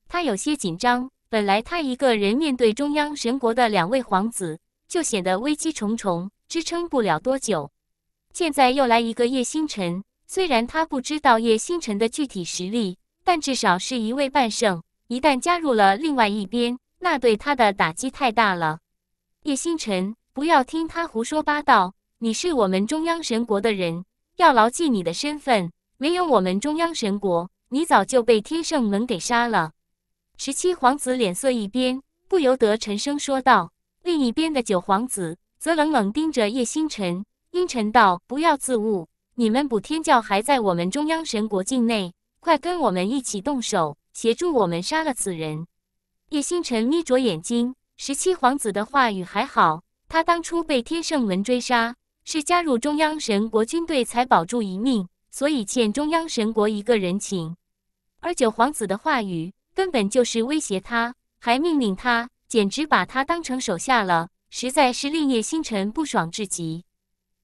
他有些紧张，本来他一个人面对中央神国的两位皇子，就显得危机重重，支撑不了多久。现在又来一个叶星辰，虽然他不知道叶星辰的具体实力，但至少是一位半圣。一旦加入了另外一边，那对他的打击太大了。叶星辰。不要听他胡说八道！你是我们中央神国的人，要牢记你的身份。没有我们中央神国，你早就被天圣门给杀了。十七皇子脸色一变，不由得沉声说道。另一边的九皇子则冷冷盯着叶星辰，阴沉道：“不要自误！你们补天教还在我们中央神国境内，快跟我们一起动手，协助我们杀了此人。”叶星辰眯着眼睛，十七皇子的话语还好。他当初被天圣门追杀，是加入中央神国军队才保住一命，所以欠中央神国一个人情。而九皇子的话语根本就是威胁他，还命令他，简直把他当成手下了，实在是令叶星辰不爽至极。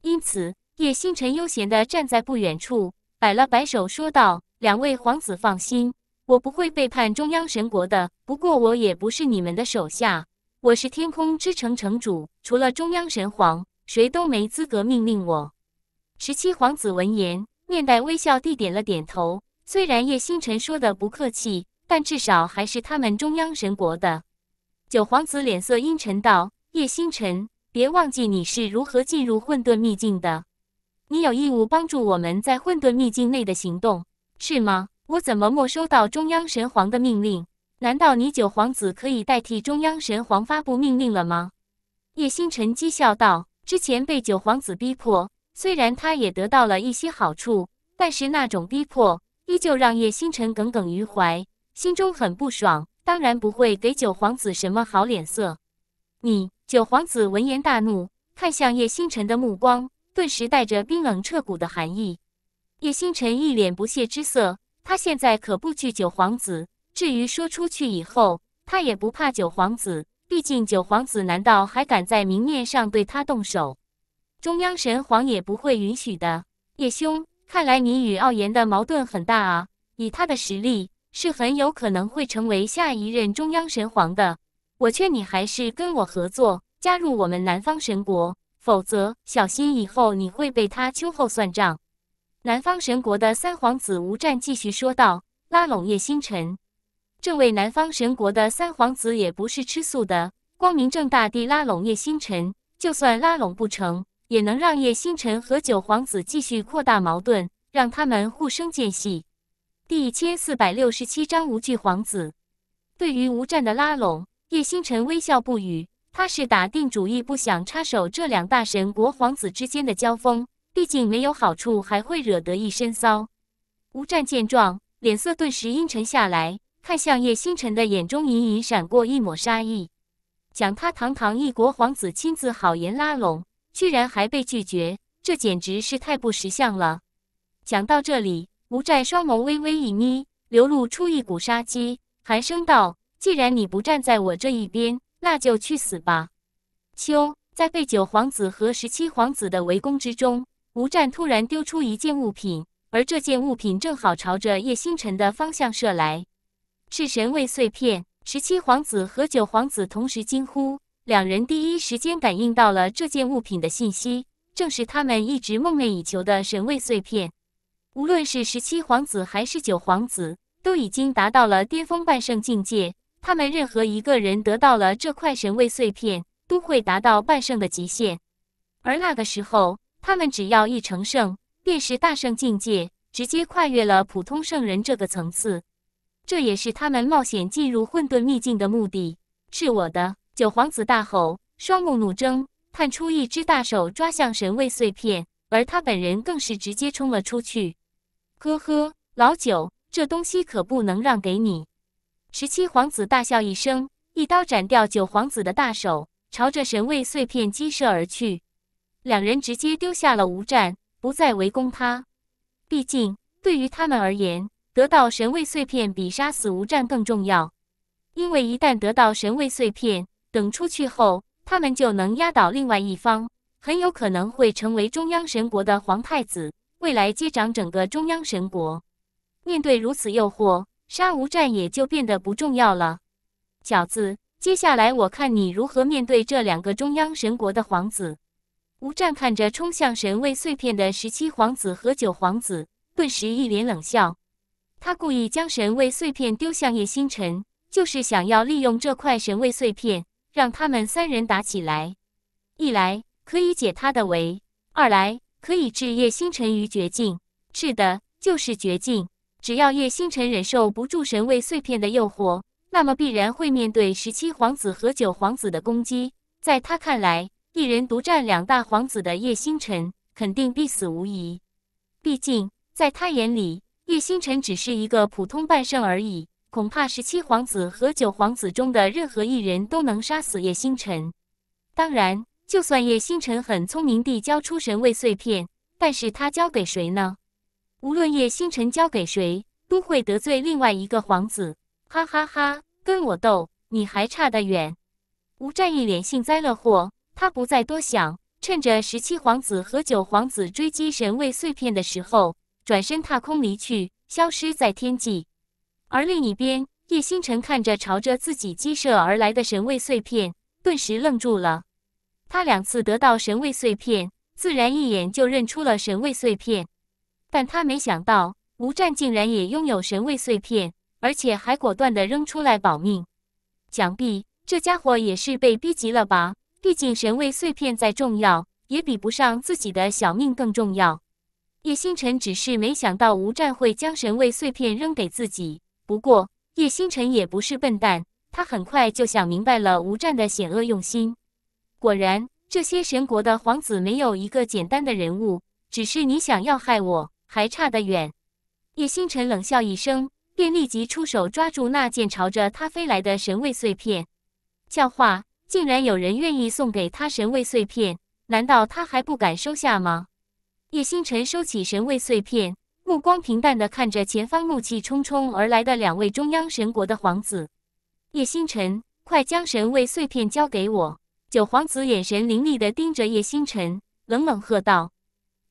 因此，叶星辰悠闲地站在不远处，摆了摆手，说道：“两位皇子放心，我不会背叛中央神国的。不过，我也不是你们的手下。”我是天空之城城主，除了中央神皇，谁都没资格命令我。十七皇子闻言，面带微笑地点了点头。虽然叶星辰说的不客气，但至少还是他们中央神国的。九皇子脸色阴沉道：“叶星辰，别忘记你是如何进入混沌秘境的，你有义务帮助我们在混沌秘境内的行动，是吗？我怎么没收到中央神皇的命令？”难道你九皇子可以代替中央神皇发布命令了吗？叶星辰讥笑道。之前被九皇子逼迫，虽然他也得到了一些好处，但是那种逼迫依旧让叶星辰耿耿于怀，心中很不爽，当然不会给九皇子什么好脸色。你九皇子闻言大怒，看向叶星辰的目光顿时带着冰冷彻骨的寒意。叶星辰一脸不屑之色，他现在可不惧九皇子。至于说出去以后，他也不怕九皇子，毕竟九皇子难道还敢在明面上对他动手？中央神皇也不会允许的。叶兄，看来你与傲炎的矛盾很大啊！以他的实力，是很有可能会成为下一任中央神皇的。我劝你还是跟我合作，加入我们南方神国，否则小心以后你会被他秋后算账。南方神国的三皇子吴战继续说道：“拉拢叶星辰。”这位南方神国的三皇子也不是吃素的，光明正大地拉拢叶星辰，就算拉拢不成，也能让叶星辰和九皇子继续扩大矛盾，让他们互生间隙。第一千四百六十七章无惧皇子。对于吴战的拉拢，叶星辰微笑不语。他是打定主意不想插手这两大神国皇子之间的交锋，毕竟没有好处，还会惹得一身骚。吴战见状，脸色顿时阴沉下来。看向叶星辰的眼中，隐隐闪过一抹杀意。讲他堂堂一国皇子，亲自好言拉拢，居然还被拒绝，这简直是太不识相了。讲到这里，吴战双眸微微一眯，流露出一股杀机，寒声道：“既然你不站在我这一边，那就去死吧！”秋在被九皇子和十七皇子的围攻之中，吴战突然丢出一件物品，而这件物品正好朝着叶星辰的方向射来。是神位碎片。十七皇子和九皇子同时惊呼，两人第一时间感应到了这件物品的信息，正是他们一直梦寐以求的神位碎片。无论是十七皇子还是九皇子，都已经达到了巅峰半圣境界。他们任何一个人得到了这块神位碎片，都会达到半圣的极限。而那个时候，他们只要一成圣，便是大圣境界，直接跨越了普通圣人这个层次。这也是他们冒险进入混沌秘境的目的。是我的九皇子大吼，双目怒睁，探出一只大手抓向神位碎片，而他本人更是直接冲了出去。呵呵，老九，这东西可不能让给你！十七皇子大笑一声，一刀斩掉九皇子的大手，朝着神位碎片击射而去。两人直接丢下了无战，不再围攻他。毕竟，对于他们而言。得到神位碎片比杀死吴战更重要，因为一旦得到神位碎片，等出去后，他们就能压倒另外一方，很有可能会成为中央神国的皇太子，未来接掌整个中央神国。面对如此诱惑，杀吴战也就变得不重要了。小子，接下来我看你如何面对这两个中央神国的皇子。吴战看着冲向神位碎片的十七皇子和九皇子，顿时一脸冷笑。他故意将神位碎片丢向叶星辰，就是想要利用这块神位碎片，让他们三人打起来。一来可以解他的围，二来可以置叶星辰于绝境。是的，就是绝境。只要叶星辰忍受不住神位碎片的诱惑，那么必然会面对十七皇子和九皇子的攻击。在他看来，一人独占两大皇子的叶星辰，肯定必死无疑。毕竟，在他眼里。叶星辰只是一个普通半圣而已，恐怕十七皇子和九皇子中的任何一人都能杀死叶星辰。当然，就算叶星辰很聪明地交出神位碎片，但是他交给谁呢？无论叶星辰交给谁，都会得罪另外一个皇子。哈哈哈，跟我斗，你还差得远！吴战一脸幸灾乐祸，他不再多想，趁着十七皇子和九皇子追击神位碎片的时候。转身踏空离去，消失在天际。而另一边，叶星辰看着朝着自己击射而来的神位碎片，顿时愣住了。他两次得到神位碎片，自然一眼就认出了神位碎片。但他没想到，吴战竟然也拥有神位碎片，而且还果断的扔出来保命。想必这家伙也是被逼急了吧？毕竟神位碎片再重要，也比不上自己的小命更重要。叶星辰只是没想到吴战会将神位碎片扔给自己，不过叶星辰也不是笨蛋，他很快就想明白了吴战的险恶用心。果然，这些神国的皇子没有一个简单的人物。只是你想要害我，还差得远。叶星辰冷笑一声，便立即出手抓住那件朝着他飞来的神位碎片。笑话，竟然有人愿意送给他神位碎片，难道他还不敢收下吗？叶星辰收起神位碎片，目光平淡的看着前方怒气冲冲而来的两位中央神国的皇子。叶星辰，快将神位碎片交给我！九皇子眼神凌厉的盯着叶星辰，冷冷喝道。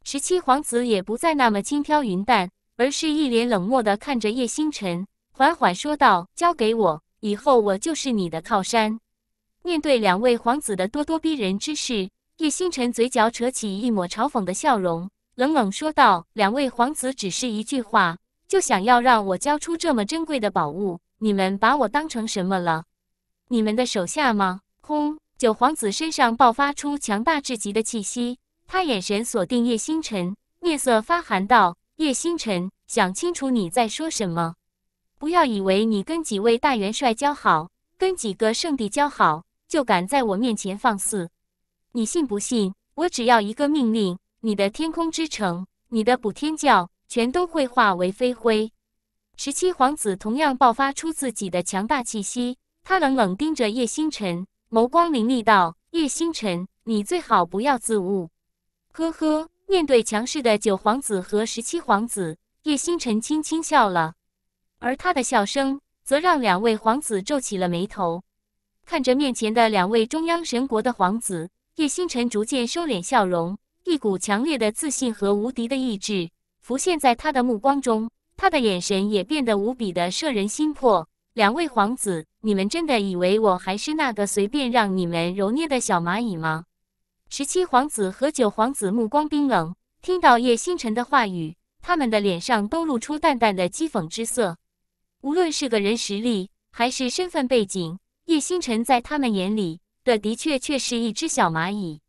十七皇子也不再那么轻飘云淡，而是一脸冷漠的看着叶星辰，缓缓说道：“交给我，以后我就是你的靠山。”面对两位皇子的咄咄逼人之势，叶星辰嘴角扯起一抹嘲讽的笑容。冷冷说道：“两位皇子只是一句话，就想要让我交出这么珍贵的宝物，你们把我当成什么了？你们的手下吗？”轰！九皇子身上爆发出强大至极的气息，他眼神锁定叶星辰，面色发寒道：“叶星辰，想清楚你在说什么！不要以为你跟几位大元帅交好，跟几个圣帝交好，就敢在我面前放肆！你信不信？我只要一个命令。”你的天空之城，你的补天教，全都会化为飞灰。十七皇子同样爆发出自己的强大气息，他冷冷盯着叶星辰，眸光凌厉道：“叶星辰，你最好不要自误。”呵呵，面对强势的九皇子和十七皇子，叶星辰轻轻笑了，而他的笑声则让两位皇子皱起了眉头。看着面前的两位中央神国的皇子，叶星辰逐渐收敛笑容。一股强烈的自信和无敌的意志浮现在他的目光中，他的眼神也变得无比的摄人心魄。两位皇子，你们真的以为我还是那个随便让你们揉捏的小蚂蚁吗？十七皇子和九皇子目光冰冷，听到叶星辰的话语，他们的脸上都露出淡淡的讥讽之色。无论是个人实力还是身份背景，叶星辰在他们眼里的的确确是一只小蚂蚁，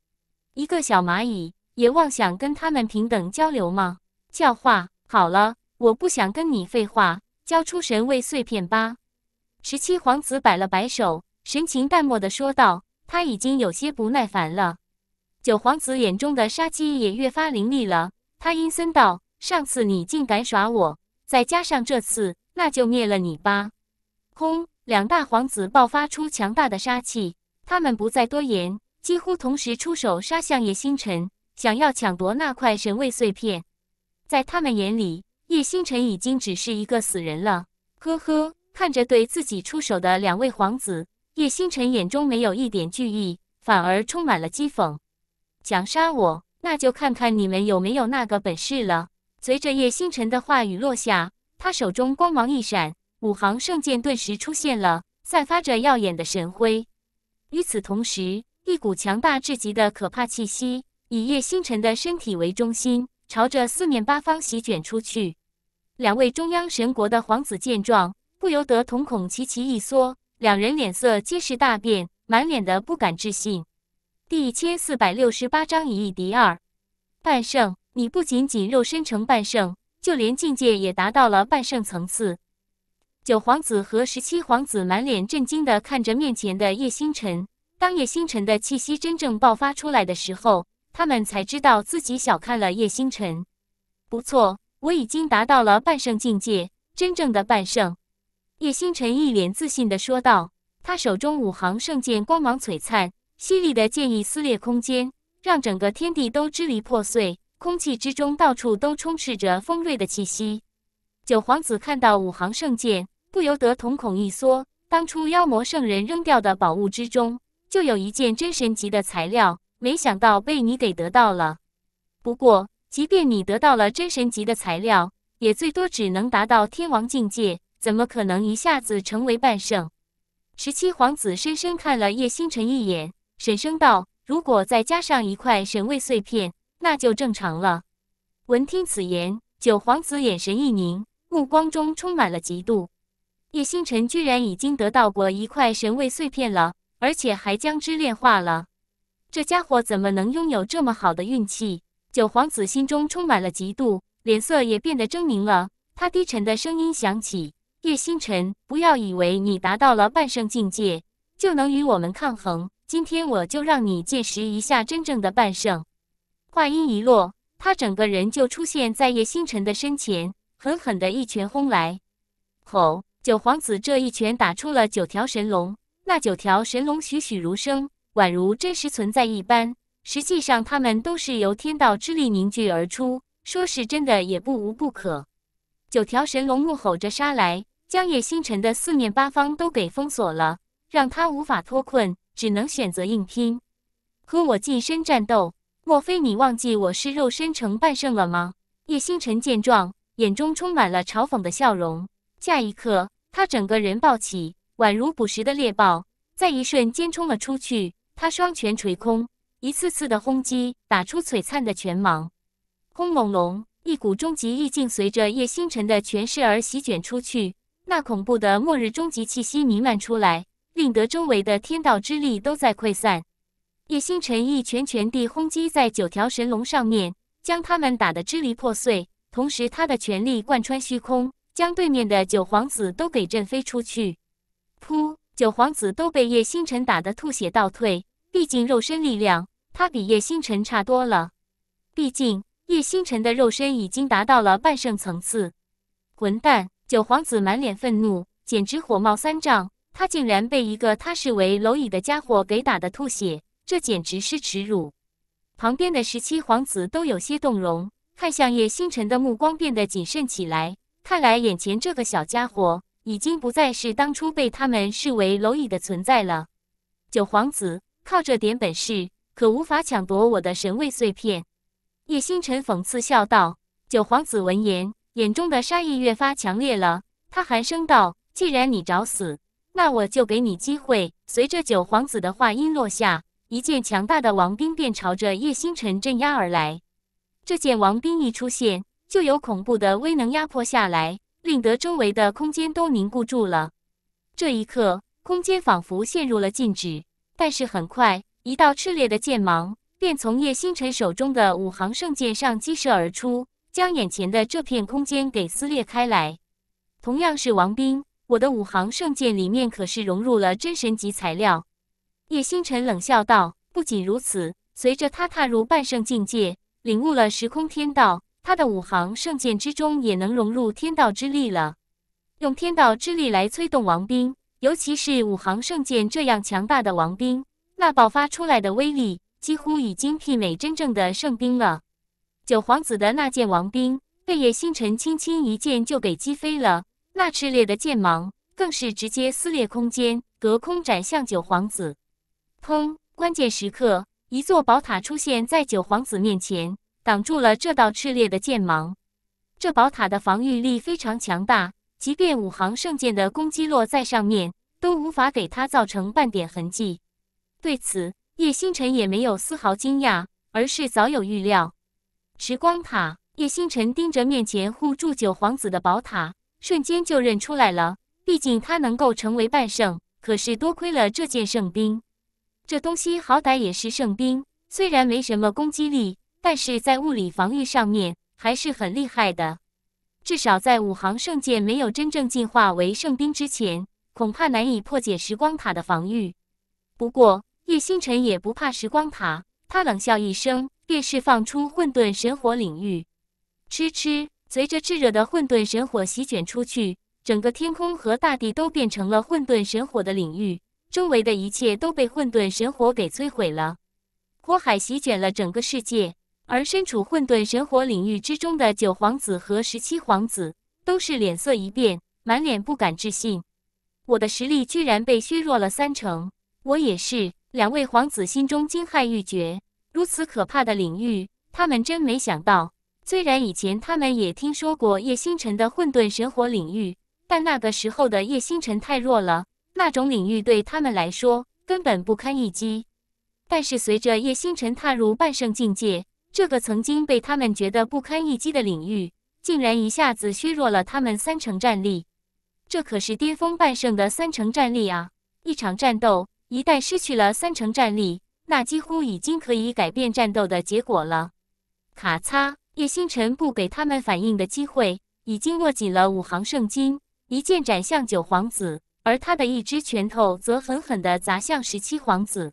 一个小蚂蚁。也妄想跟他们平等交流吗？教化好了，我不想跟你废话，交出神位碎片吧。十七皇子摆了摆手，神情淡漠的说道：“他已经有些不耐烦了。”九皇子眼中的杀机也越发凌厉了，他阴森道：“上次你竟敢耍我，再加上这次，那就灭了你吧！”轰！两大皇子爆发出强大的杀气，他们不再多言，几乎同时出手杀向叶星辰。想要抢夺那块神位碎片，在他们眼里，叶星辰已经只是一个死人了。呵呵，看着对自己出手的两位皇子，叶星辰眼中没有一点惧意，反而充满了讥讽。想杀我，那就看看你们有没有那个本事了。随着叶星辰的话语落下，他手中光芒一闪，五行圣剑顿时出现了，散发着耀眼的神辉。与此同时，一股强大至极的可怕气息。以叶星辰的身体为中心，朝着四面八方席卷出去。两位中央神国的皇子见状，不由得瞳孔齐齐一缩，两人脸色皆是大变，满脸的不敢置信。第一千四百六十八章以一敌二，半圣！你不仅仅肉身成半圣，就连境界也达到了半圣层次。九皇子和十七皇子满脸震惊地看着面前的叶星辰。当叶星辰的气息真正爆发出来的时候，他们才知道自己小看了叶星辰。不错，我已经达到了半圣境界，真正的半圣。叶星辰一脸自信地说道。他手中五行圣剑光芒璀璨，犀利的剑意撕裂空间，让整个天地都支离破碎，空气之中到处都充斥着锋锐的气息。九皇子看到五行圣剑，不由得瞳孔一缩。当初妖魔圣人扔掉的宝物之中，就有一件真神级的材料。没想到被你给得到了。不过，即便你得到了真神级的材料，也最多只能达到天王境界，怎么可能一下子成为半圣？十七皇子深深看了叶星辰一眼，沈声道：“如果再加上一块神位碎片，那就正常了。”闻听此言，九皇子眼神一凝，目光中充满了嫉妒。叶星辰居然已经得到过一块神位碎片了，而且还将之炼化了。这家伙怎么能拥有这么好的运气？九皇子心中充满了嫉妒，脸色也变得狰狞了。他低沉的声音响起：“叶星辰，不要以为你达到了半圣境界，就能与我们抗衡。今天我就让你见识一下真正的半圣。”话音一落，他整个人就出现在叶星辰的身前，狠狠的一拳轰来。吼！九皇子这一拳打出了九条神龙，那九条神龙栩栩如生。宛如真实存在一般，实际上他们都是由天道之力凝聚而出。说是真的，也不无不可。九条神龙怒吼着杀来，将叶星辰的四面八方都给封锁了，让他无法脱困，只能选择硬拼。和我近身战斗？莫非你忘记我是肉身成半圣了吗？叶星辰见状，眼中充满了嘲讽的笑容。下一刻，他整个人暴起，宛如捕食的猎豹，在一瞬间冲了出去。他双拳捶空，一次次的轰击打出璀璨的拳芒，轰隆隆，一股终极意境随着叶星辰的拳势而席卷出去，那恐怖的末日终极气息弥漫出来，令得周围的天道之力都在溃散。叶星辰一拳拳地轰击在九条神龙上面，将他们打得支离破碎，同时他的权力贯穿虚空，将对面的九皇子都给震飞出去。噗。九皇子都被叶星辰打得吐血倒退，毕竟肉身力量他比叶星辰差多了。毕竟叶星辰的肉身已经达到了半圣层次。混蛋！九皇子满脸愤怒，简直火冒三丈。他竟然被一个他视为蝼蚁的家伙给打得吐血，这简直是耻辱！旁边的十七皇子都有些动容，看向叶星辰的目光变得谨慎起来。看来眼前这个小家伙。已经不再是当初被他们视为蝼蚁的存在了。九皇子靠这点本事，可无法抢夺我的神位碎片。叶星辰讽刺笑道。九皇子闻言，眼中的杀意越发强烈了。他寒声道：“既然你找死，那我就给你机会。”随着九皇子的话音落下，一件强大的王兵便朝着叶星辰镇压而来。这件王兵一出现，就有恐怖的威能压迫下来。令得周围的空间都凝固住了，这一刻，空间仿佛陷入了静止。但是很快，一道炽烈的剑芒便从叶星辰手中的五行圣剑上激射而出，将眼前的这片空间给撕裂开来。同样是王兵，我的五行圣剑里面可是融入了真神级材料。叶星辰冷笑道：“不仅如此，随着他踏入半圣境界，领悟了时空天道。”他的五行圣剑之中也能融入天道之力了，用天道之力来催动王兵，尤其是五行圣剑这样强大的王兵，那爆发出来的威力几乎已经媲美真正的圣兵了。九皇子的那件王兵被叶星辰轻轻一剑就给击飞了，那炽烈的剑芒更是直接撕裂空间，隔空斩向九皇子。砰！关键时刻，一座宝塔出现在九皇子面前。挡住了这道炽烈的剑芒。这宝塔的防御力非常强大，即便五行圣剑的攻击落在上面，都无法给它造成半点痕迹。对此，叶星辰也没有丝毫惊讶，而是早有预料。时光塔，叶星辰盯着面前护住九皇子的宝塔，瞬间就认出来了。毕竟他能够成为半圣，可是多亏了这件圣兵。这东西好歹也是圣兵，虽然没什么攻击力。但是在物理防御上面还是很厉害的，至少在五行圣剑没有真正进化为圣兵之前，恐怕难以破解时光塔的防御。不过叶星辰也不怕时光塔，他冷笑一声，便释放出混沌神火领域。吃吃，随着炙热的混沌神火席卷出去，整个天空和大地都变成了混沌神火的领域，周围的一切都被混沌神火给摧毁了，火海席卷了整个世界。而身处混沌神火领域之中的九皇子和十七皇子都是脸色一变，满脸不敢置信。我的实力居然被削弱了三成！我也是，两位皇子心中惊骇欲绝。如此可怕的领域，他们真没想到。虽然以前他们也听说过叶星辰的混沌神火领域，但那个时候的叶星辰太弱了，那种领域对他们来说根本不堪一击。但是随着叶星辰踏入半圣境界，这个曾经被他们觉得不堪一击的领域，竟然一下子削弱了他们三成战力。这可是巅峰半圣的三成战力啊！一场战斗一旦失去了三成战力，那几乎已经可以改变战斗的结果了。咔嚓！叶星辰不给他们反应的机会，已经握紧了五行圣金，一剑斩向九皇子，而他的一只拳头则狠狠地砸向十七皇子。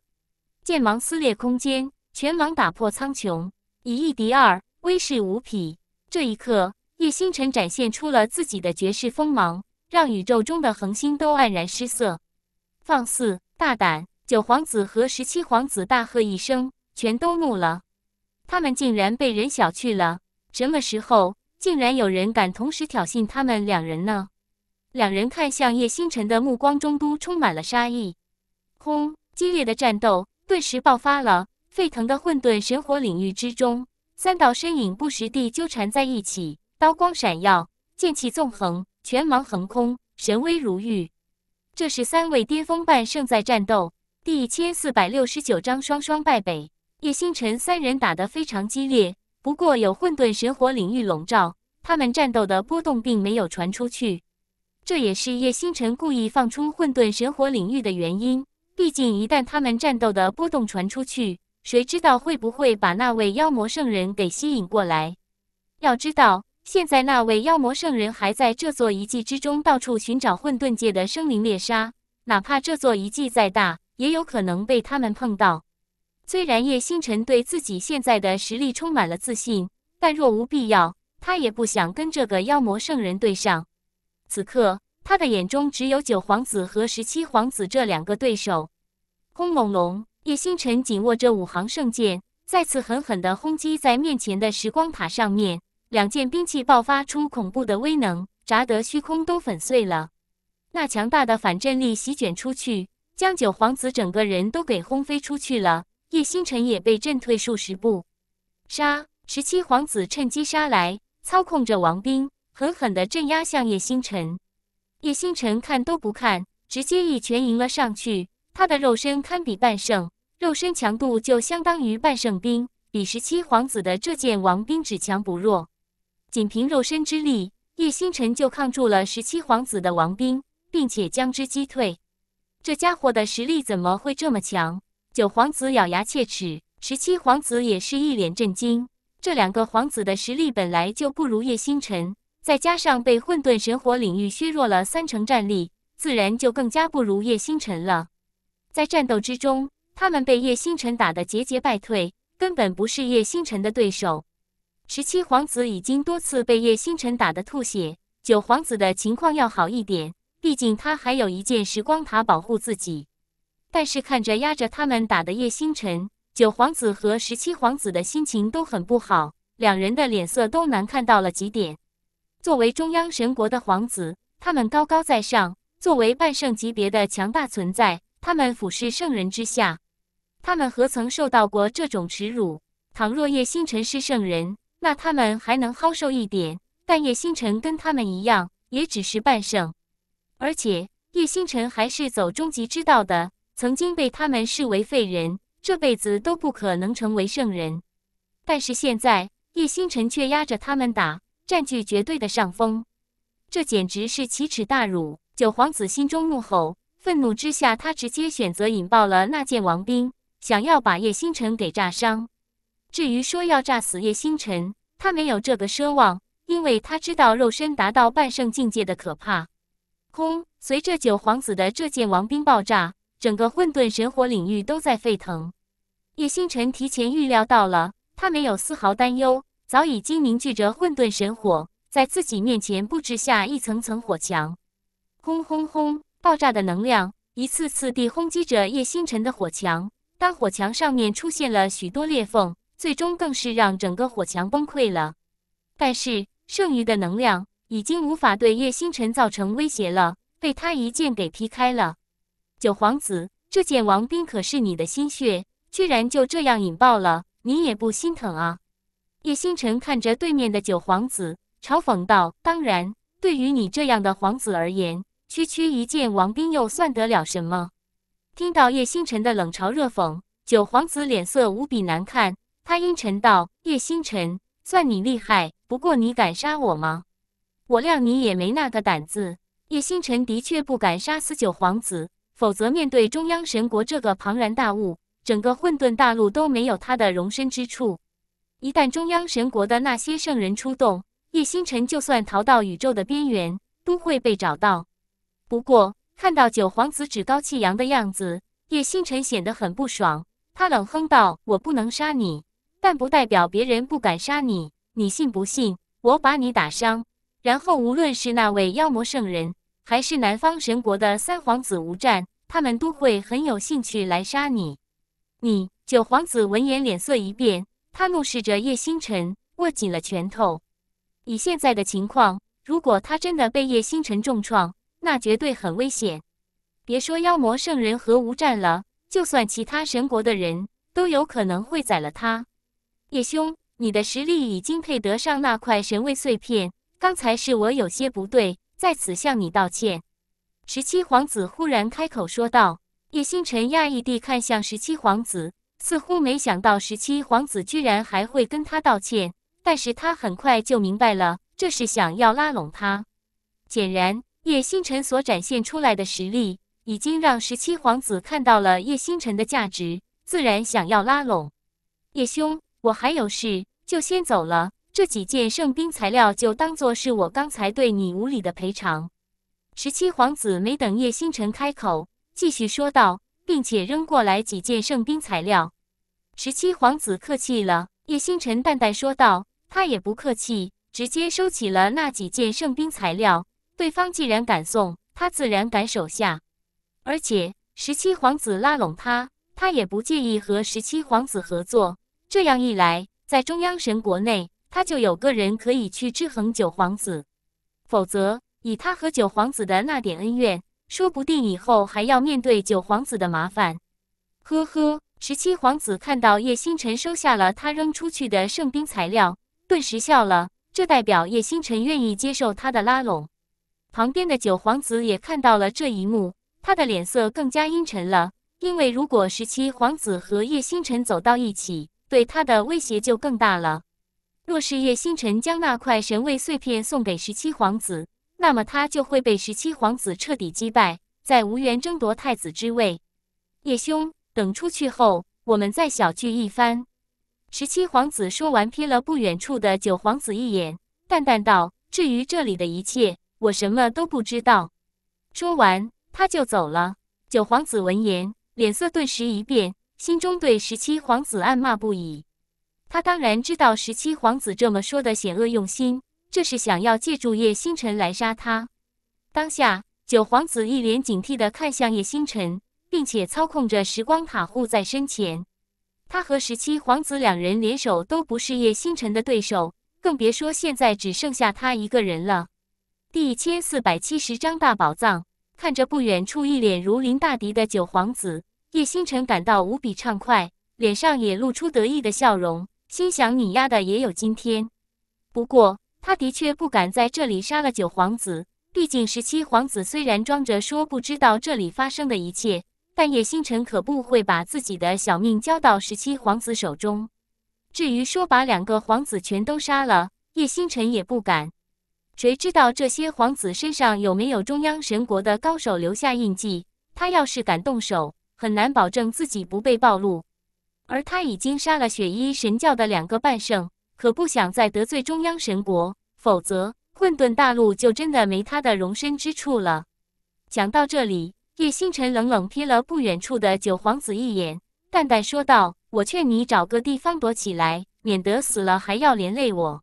剑芒撕裂空间，拳芒打破苍穹。以一敌二，威势无匹。这一刻，叶星辰展现出了自己的绝世锋芒，让宇宙中的恒星都黯然失色。放肆！大胆！九皇子和十七皇子大喝一声，全都怒了。他们竟然被人小觑了！什么时候，竟然有人敢同时挑衅他们两人呢？两人看向叶星辰的目光中都充满了杀意。轰！激烈的战斗顿时爆发了。沸腾的混沌神火领域之中，三道身影不时地纠缠在一起，刀光闪耀，剑气纵横，拳芒横空，神威如玉。这是三位巅峰半圣在战斗。第一千四百六十九章双双败北。叶星辰三人打得非常激烈，不过有混沌神火领域笼罩，他们战斗的波动并没有传出去。这也是叶星辰故意放出混沌神火领域的原因。毕竟一旦他们战斗的波动传出去，谁知道会不会把那位妖魔圣人给吸引过来？要知道，现在那位妖魔圣人还在这座遗迹之中到处寻找混沌界的生灵猎杀，哪怕这座遗迹再大，也有可能被他们碰到。虽然叶星辰对自己现在的实力充满了自信，但若无必要，他也不想跟这个妖魔圣人对上。此刻，他的眼中只有九皇子和十七皇子这两个对手。轰隆隆！叶星辰紧握着五行圣剑，再次狠狠地轰击在面前的时光塔上面。两件兵器爆发出恐怖的威能，砸得虚空都粉碎了。那强大的反震力席卷出去，将九皇子整个人都给轰飞出去了。叶星辰也被震退数十步。杀！十七皇子趁机杀来，操控着王兵，狠狠地镇压向叶星辰。叶星辰看都不看，直接一拳迎了上去。他的肉身堪比半圣，肉身强度就相当于半圣兵。比十七皇子的这件王兵只强不弱，仅凭肉身之力，叶星辰就抗住了十七皇子的王兵，并且将之击退。这家伙的实力怎么会这么强？九皇子咬牙切齿，十七皇子也是一脸震惊。这两个皇子的实力本来就不如叶星辰，再加上被混沌神火领域削弱了三成战力，自然就更加不如叶星辰了。在战斗之中，他们被叶星辰打得节节败退，根本不是叶星辰的对手。十七皇子已经多次被叶星辰打得吐血，九皇子的情况要好一点，毕竟他还有一件时光塔保护自己。但是看着压着他们打的叶星辰，九皇子和十七皇子的心情都很不好，两人的脸色都难看到了极点。作为中央神国的皇子，他们高高在上，作为半圣级别的强大存在。他们俯视圣人之下，他们何曾受到过这种耻辱？倘若叶星辰是圣人，那他们还能好受一点。但叶星辰跟他们一样，也只是半圣，而且叶星辰还是走终极之道的，曾经被他们视为废人，这辈子都不可能成为圣人。但是现在，叶星辰却压着他们打，占据绝对的上风，这简直是奇耻大辱！九皇子心中怒吼。愤怒之下，他直接选择引爆了那件王兵，想要把叶星辰给炸伤。至于说要炸死叶星辰，他没有这个奢望，因为他知道肉身达到半圣境界的可怕。轰！随着九皇子的这件王兵爆炸，整个混沌神火领域都在沸腾。叶星辰提前预料到了，他没有丝毫担忧，早已经凝聚着混沌神火，在自己面前布置下一层层火墙。轰轰轰！爆炸的能量一次次地轰击着叶星辰的火墙，当火墙上面出现了许多裂缝，最终更是让整个火墙崩溃了。但是剩余的能量已经无法对叶星辰造成威胁了，被他一剑给劈开了。九皇子，这件王兵可是你的心血，居然就这样引爆了，你也不心疼啊？叶星辰看着对面的九皇子，嘲讽道：“当然，对于你这样的皇子而言。”区区一件王兵又算得了什么？听到叶星辰的冷嘲热讽，九皇子脸色无比难看。他阴沉道：“叶星辰，算你厉害。不过你敢杀我吗？我料你也没那个胆子。”叶星辰的确不敢杀死九皇子，否则面对中央神国这个庞然大物，整个混沌大陆都没有他的容身之处。一旦中央神国的那些圣人出动，叶星辰就算逃到宇宙的边缘，都会被找到。不过，看到九皇子趾高气扬的样子，叶星辰显得很不爽。他冷哼道：“我不能杀你，但不代表别人不敢杀你。你信不信？我把你打伤，然后无论是那位妖魔圣人，还是南方神国的三皇子无战，他们都会很有兴趣来杀你。”你九皇子闻言脸色一变，他怒视着叶星辰，握紧了拳头。以现在的情况，如果他真的被叶星辰重创，那绝对很危险，别说妖魔圣人和无战了，就算其他神国的人都有可能会宰了他。叶兄，你的实力已经配得上那块神位碎片，刚才是我有些不对，在此向你道歉。”十七皇子忽然开口说道。叶星辰讶异地看向十七皇子，似乎没想到十七皇子居然还会跟他道歉，但是他很快就明白了，这是想要拉拢他。显然。叶星辰所展现出来的实力，已经让十七皇子看到了叶星辰的价值，自然想要拉拢。叶兄，我还有事，就先走了。这几件圣兵材料就当做是我刚才对你无礼的赔偿。十七皇子没等叶星辰开口，继续说道，并且扔过来几件圣兵材料。十七皇子客气了，叶星辰淡淡说道，他也不客气，直接收起了那几件圣兵材料。对方既然敢送，他自然敢手下。而且十七皇子拉拢他，他也不介意和十七皇子合作。这样一来，在中央神国内，他就有个人可以去制衡九皇子。否则，以他和九皇子的那点恩怨，说不定以后还要面对九皇子的麻烦。呵呵，十七皇子看到叶星辰收下了他扔出去的圣兵材料，顿时笑了。这代表叶星辰愿意接受他的拉拢。旁边的九皇子也看到了这一幕，他的脸色更加阴沉了。因为如果十七皇子和叶星辰走到一起，对他的威胁就更大了。若是叶星辰将那块神位碎片送给十七皇子，那么他就会被十七皇子彻底击败，再无缘争夺太子之位。叶兄，等出去后，我们再小聚一番。十七皇子说完，瞥了不远处的九皇子一眼，淡淡道：“至于这里的一切。”我什么都不知道。说完，他就走了。九皇子闻言，脸色顿时一变，心中对十七皇子暗骂不已。他当然知道十七皇子这么说的险恶用心，这是想要借助叶星辰来杀他。当下，九皇子一脸警惕地看向叶星辰，并且操控着时光塔护在身前。他和十七皇子两人联手都不是叶星辰的对手，更别说现在只剩下他一个人了。第一千四百七十张大宝藏，看着不远处一脸如临大敌的九皇子，叶星辰感到无比畅快，脸上也露出得意的笑容，心想：“你丫的也有今天！”不过，他的确不敢在这里杀了九皇子。毕竟十七皇子虽然装着说不知道这里发生的一切，但叶星辰可不会把自己的小命交到十七皇子手中。至于说把两个皇子全都杀了，叶星辰也不敢。谁知道这些皇子身上有没有中央神国的高手留下印记？他要是敢动手，很难保证自己不被暴露。而他已经杀了雪衣神教的两个半圣，可不想再得罪中央神国，否则混沌大陆就真的没他的容身之处了。讲到这里，叶星辰冷冷瞥了不远处的九皇子一眼，淡淡说道：“我劝你找个地方躲起来，免得死了还要连累我。”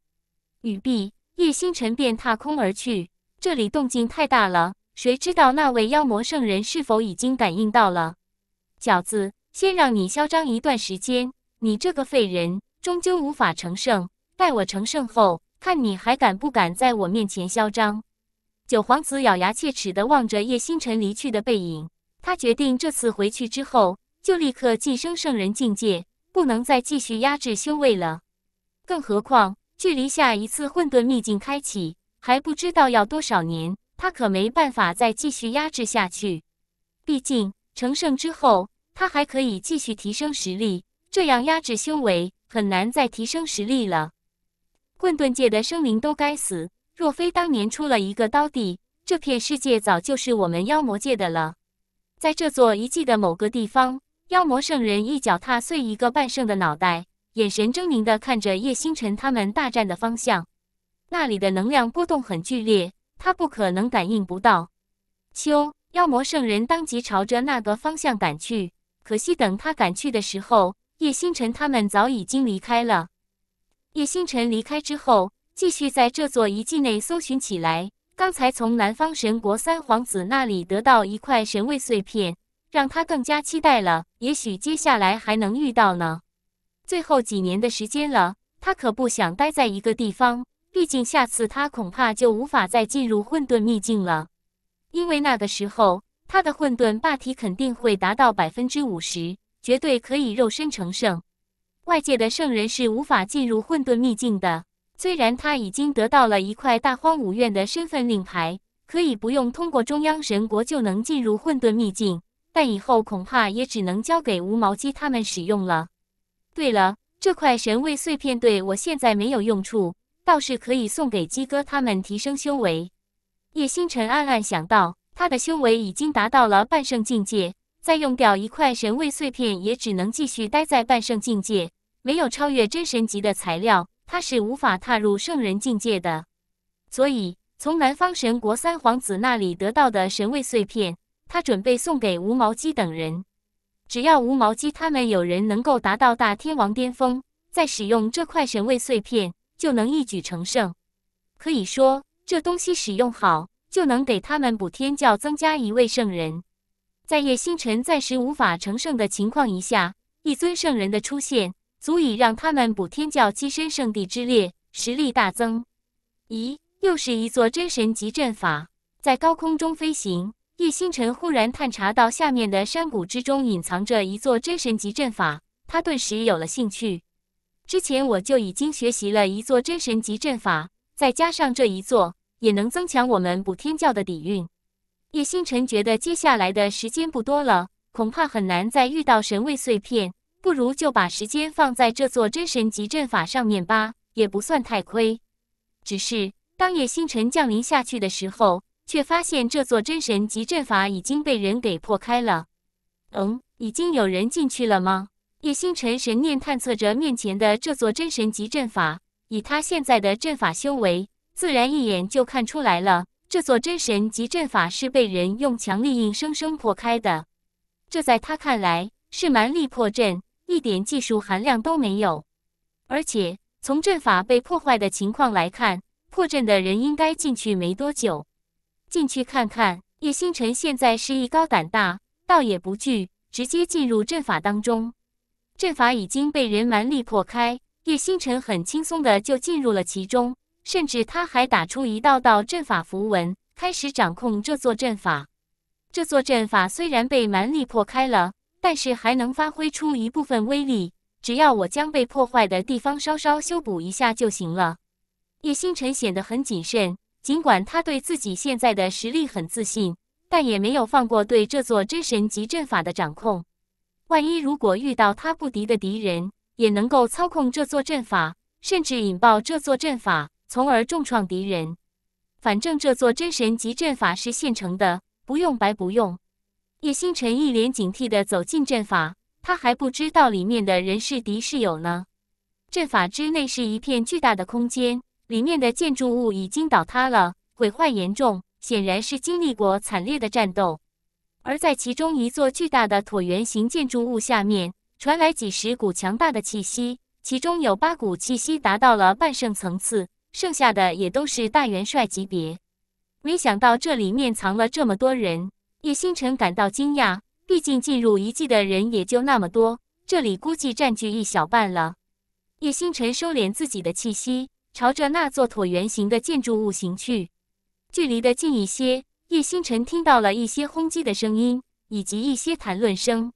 语毕。叶星辰便踏空而去。这里动静太大了，谁知道那位妖魔圣人是否已经感应到了？饺子，先让你嚣张一段时间。你这个废人，终究无法成圣。待我成圣后，看你还敢不敢在我面前嚣张！九皇子咬牙切齿地望着叶星辰离去的背影，他决定这次回去之后，就立刻晋升圣人境界，不能再继续压制修为了。更何况……距离下一次混沌秘境开启还不知道要多少年，他可没办法再继续压制下去。毕竟成圣之后，他还可以继续提升实力，这样压制修为很难再提升实力了。混沌界的生灵都该死！若非当年出了一个刀帝，这片世界早就是我们妖魔界的了。在这座遗迹的某个地方，妖魔圣人一脚踏碎一个半圣的脑袋。眼神狰狞的看着叶星辰他们大战的方向，那里的能量波动很剧烈，他不可能感应不到。秋妖魔圣人当即朝着那个方向赶去，可惜等他赶去的时候，叶星辰他们早已经离开了。叶星辰离开之后，继续在这座遗迹内搜寻起来。刚才从南方神国三皇子那里得到一块神位碎片，让他更加期待了。也许接下来还能遇到呢。最后几年的时间了，他可不想待在一个地方。毕竟下次他恐怕就无法再进入混沌秘境了，因为那个时候他的混沌霸体肯定会达到百分之五十，绝对可以肉身成圣。外界的圣人是无法进入混沌秘境的。虽然他已经得到了一块大荒五院的身份令牌，可以不用通过中央神国就能进入混沌秘境，但以后恐怕也只能交给无毛鸡他们使用了。对了，这块神位碎片对我现在没有用处，倒是可以送给鸡哥他们提升修为。叶星辰暗暗想到，他的修为已经达到了半圣境界，再用掉一块神位碎片，也只能继续待在半圣境界。没有超越真神级的材料，他是无法踏入圣人境界的。所以，从南方神国三皇子那里得到的神位碎片，他准备送给无毛鸡等人。只要无毛鸡他们有人能够达到大天王巅峰，再使用这块神位碎片，就能一举成圣。可以说，这东西使用好，就能给他们补天教增加一位圣人。在叶星辰暂时无法成圣的情况一下，一尊圣人的出现，足以让他们补天教跻身圣地之列，实力大增。咦，又是一座真神级阵法，在高空中飞行。叶星辰忽然探查到下面的山谷之中隐藏着一座真神级阵法，他顿时有了兴趣。之前我就已经学习了一座真神级阵法，再加上这一座，也能增强我们补天教的底蕴。叶星辰觉得接下来的时间不多了，恐怕很难再遇到神位碎片，不如就把时间放在这座真神级阵法上面吧，也不算太亏。只是当叶星辰降临下去的时候。却发现这座真神级阵法已经被人给破开了。嗯，已经有人进去了吗？叶星辰神念探测着面前的这座真神级阵法，以他现在的阵法修为，自然一眼就看出来了。这座真神级阵法是被人用强力硬生生破开的，这在他看来是蛮力破阵，一点技术含量都没有。而且从阵法被破坏的情况来看，破阵的人应该进去没多久。进去看看，叶星辰现在是艺高胆大，倒也不惧，直接进入阵法当中。阵法已经被人蛮力破开，叶星辰很轻松的就进入了其中，甚至他还打出一道道阵法符文，开始掌控这座阵法。这座阵法虽然被蛮力破开了，但是还能发挥出一部分威力。只要我将被破坏的地方稍稍修补一下就行了。叶星辰显得很谨慎。尽管他对自己现在的实力很自信，但也没有放过对这座真神级阵法的掌控。万一如果遇到他不敌的敌人，也能够操控这座阵法，甚至引爆这座阵法，从而重创敌人。反正这座真神级阵法是现成的，不用白不用。叶星辰一脸警惕地走进阵法，他还不知道里面的人是敌是友呢。阵法之内是一片巨大的空间。里面的建筑物已经倒塌了，毁坏严重，显然是经历过惨烈的战斗。而在其中一座巨大的椭圆形建筑物下面，传来几十股强大的气息，其中有八股气息达到了半圣层次，剩下的也都是大元帅级别。没想到这里面藏了这么多人，叶星辰感到惊讶。毕竟进入遗迹的人也就那么多，这里估计占据一小半了。叶星辰收敛自己的气息。朝着那座椭圆形的建筑物行去，距离的近一些。叶星辰听到了一些轰击的声音，以及一些谈论声。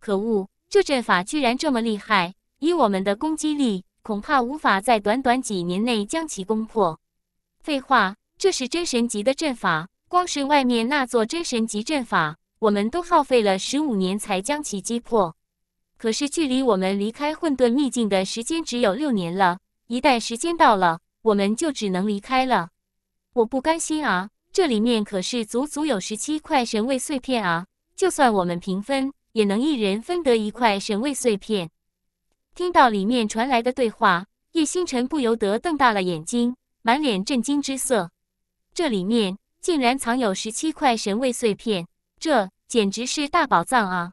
可恶，这阵法居然这么厉害！以我们的攻击力，恐怕无法在短短几年内将其攻破。废话，这是真神级的阵法，光是外面那座真神级阵法，我们都耗费了十五年才将其击破。可是，距离我们离开混沌秘境的时间只有六年了。一旦时间到了，我们就只能离开了。我不甘心啊！这里面可是足足有十七块神位碎片啊！就算我们平分，也能一人分得一块神位碎片。听到里面传来的对话，叶星辰不由得瞪大了眼睛，满脸震惊之色。这里面竟然藏有十七块神位碎片，这简直是大宝藏啊！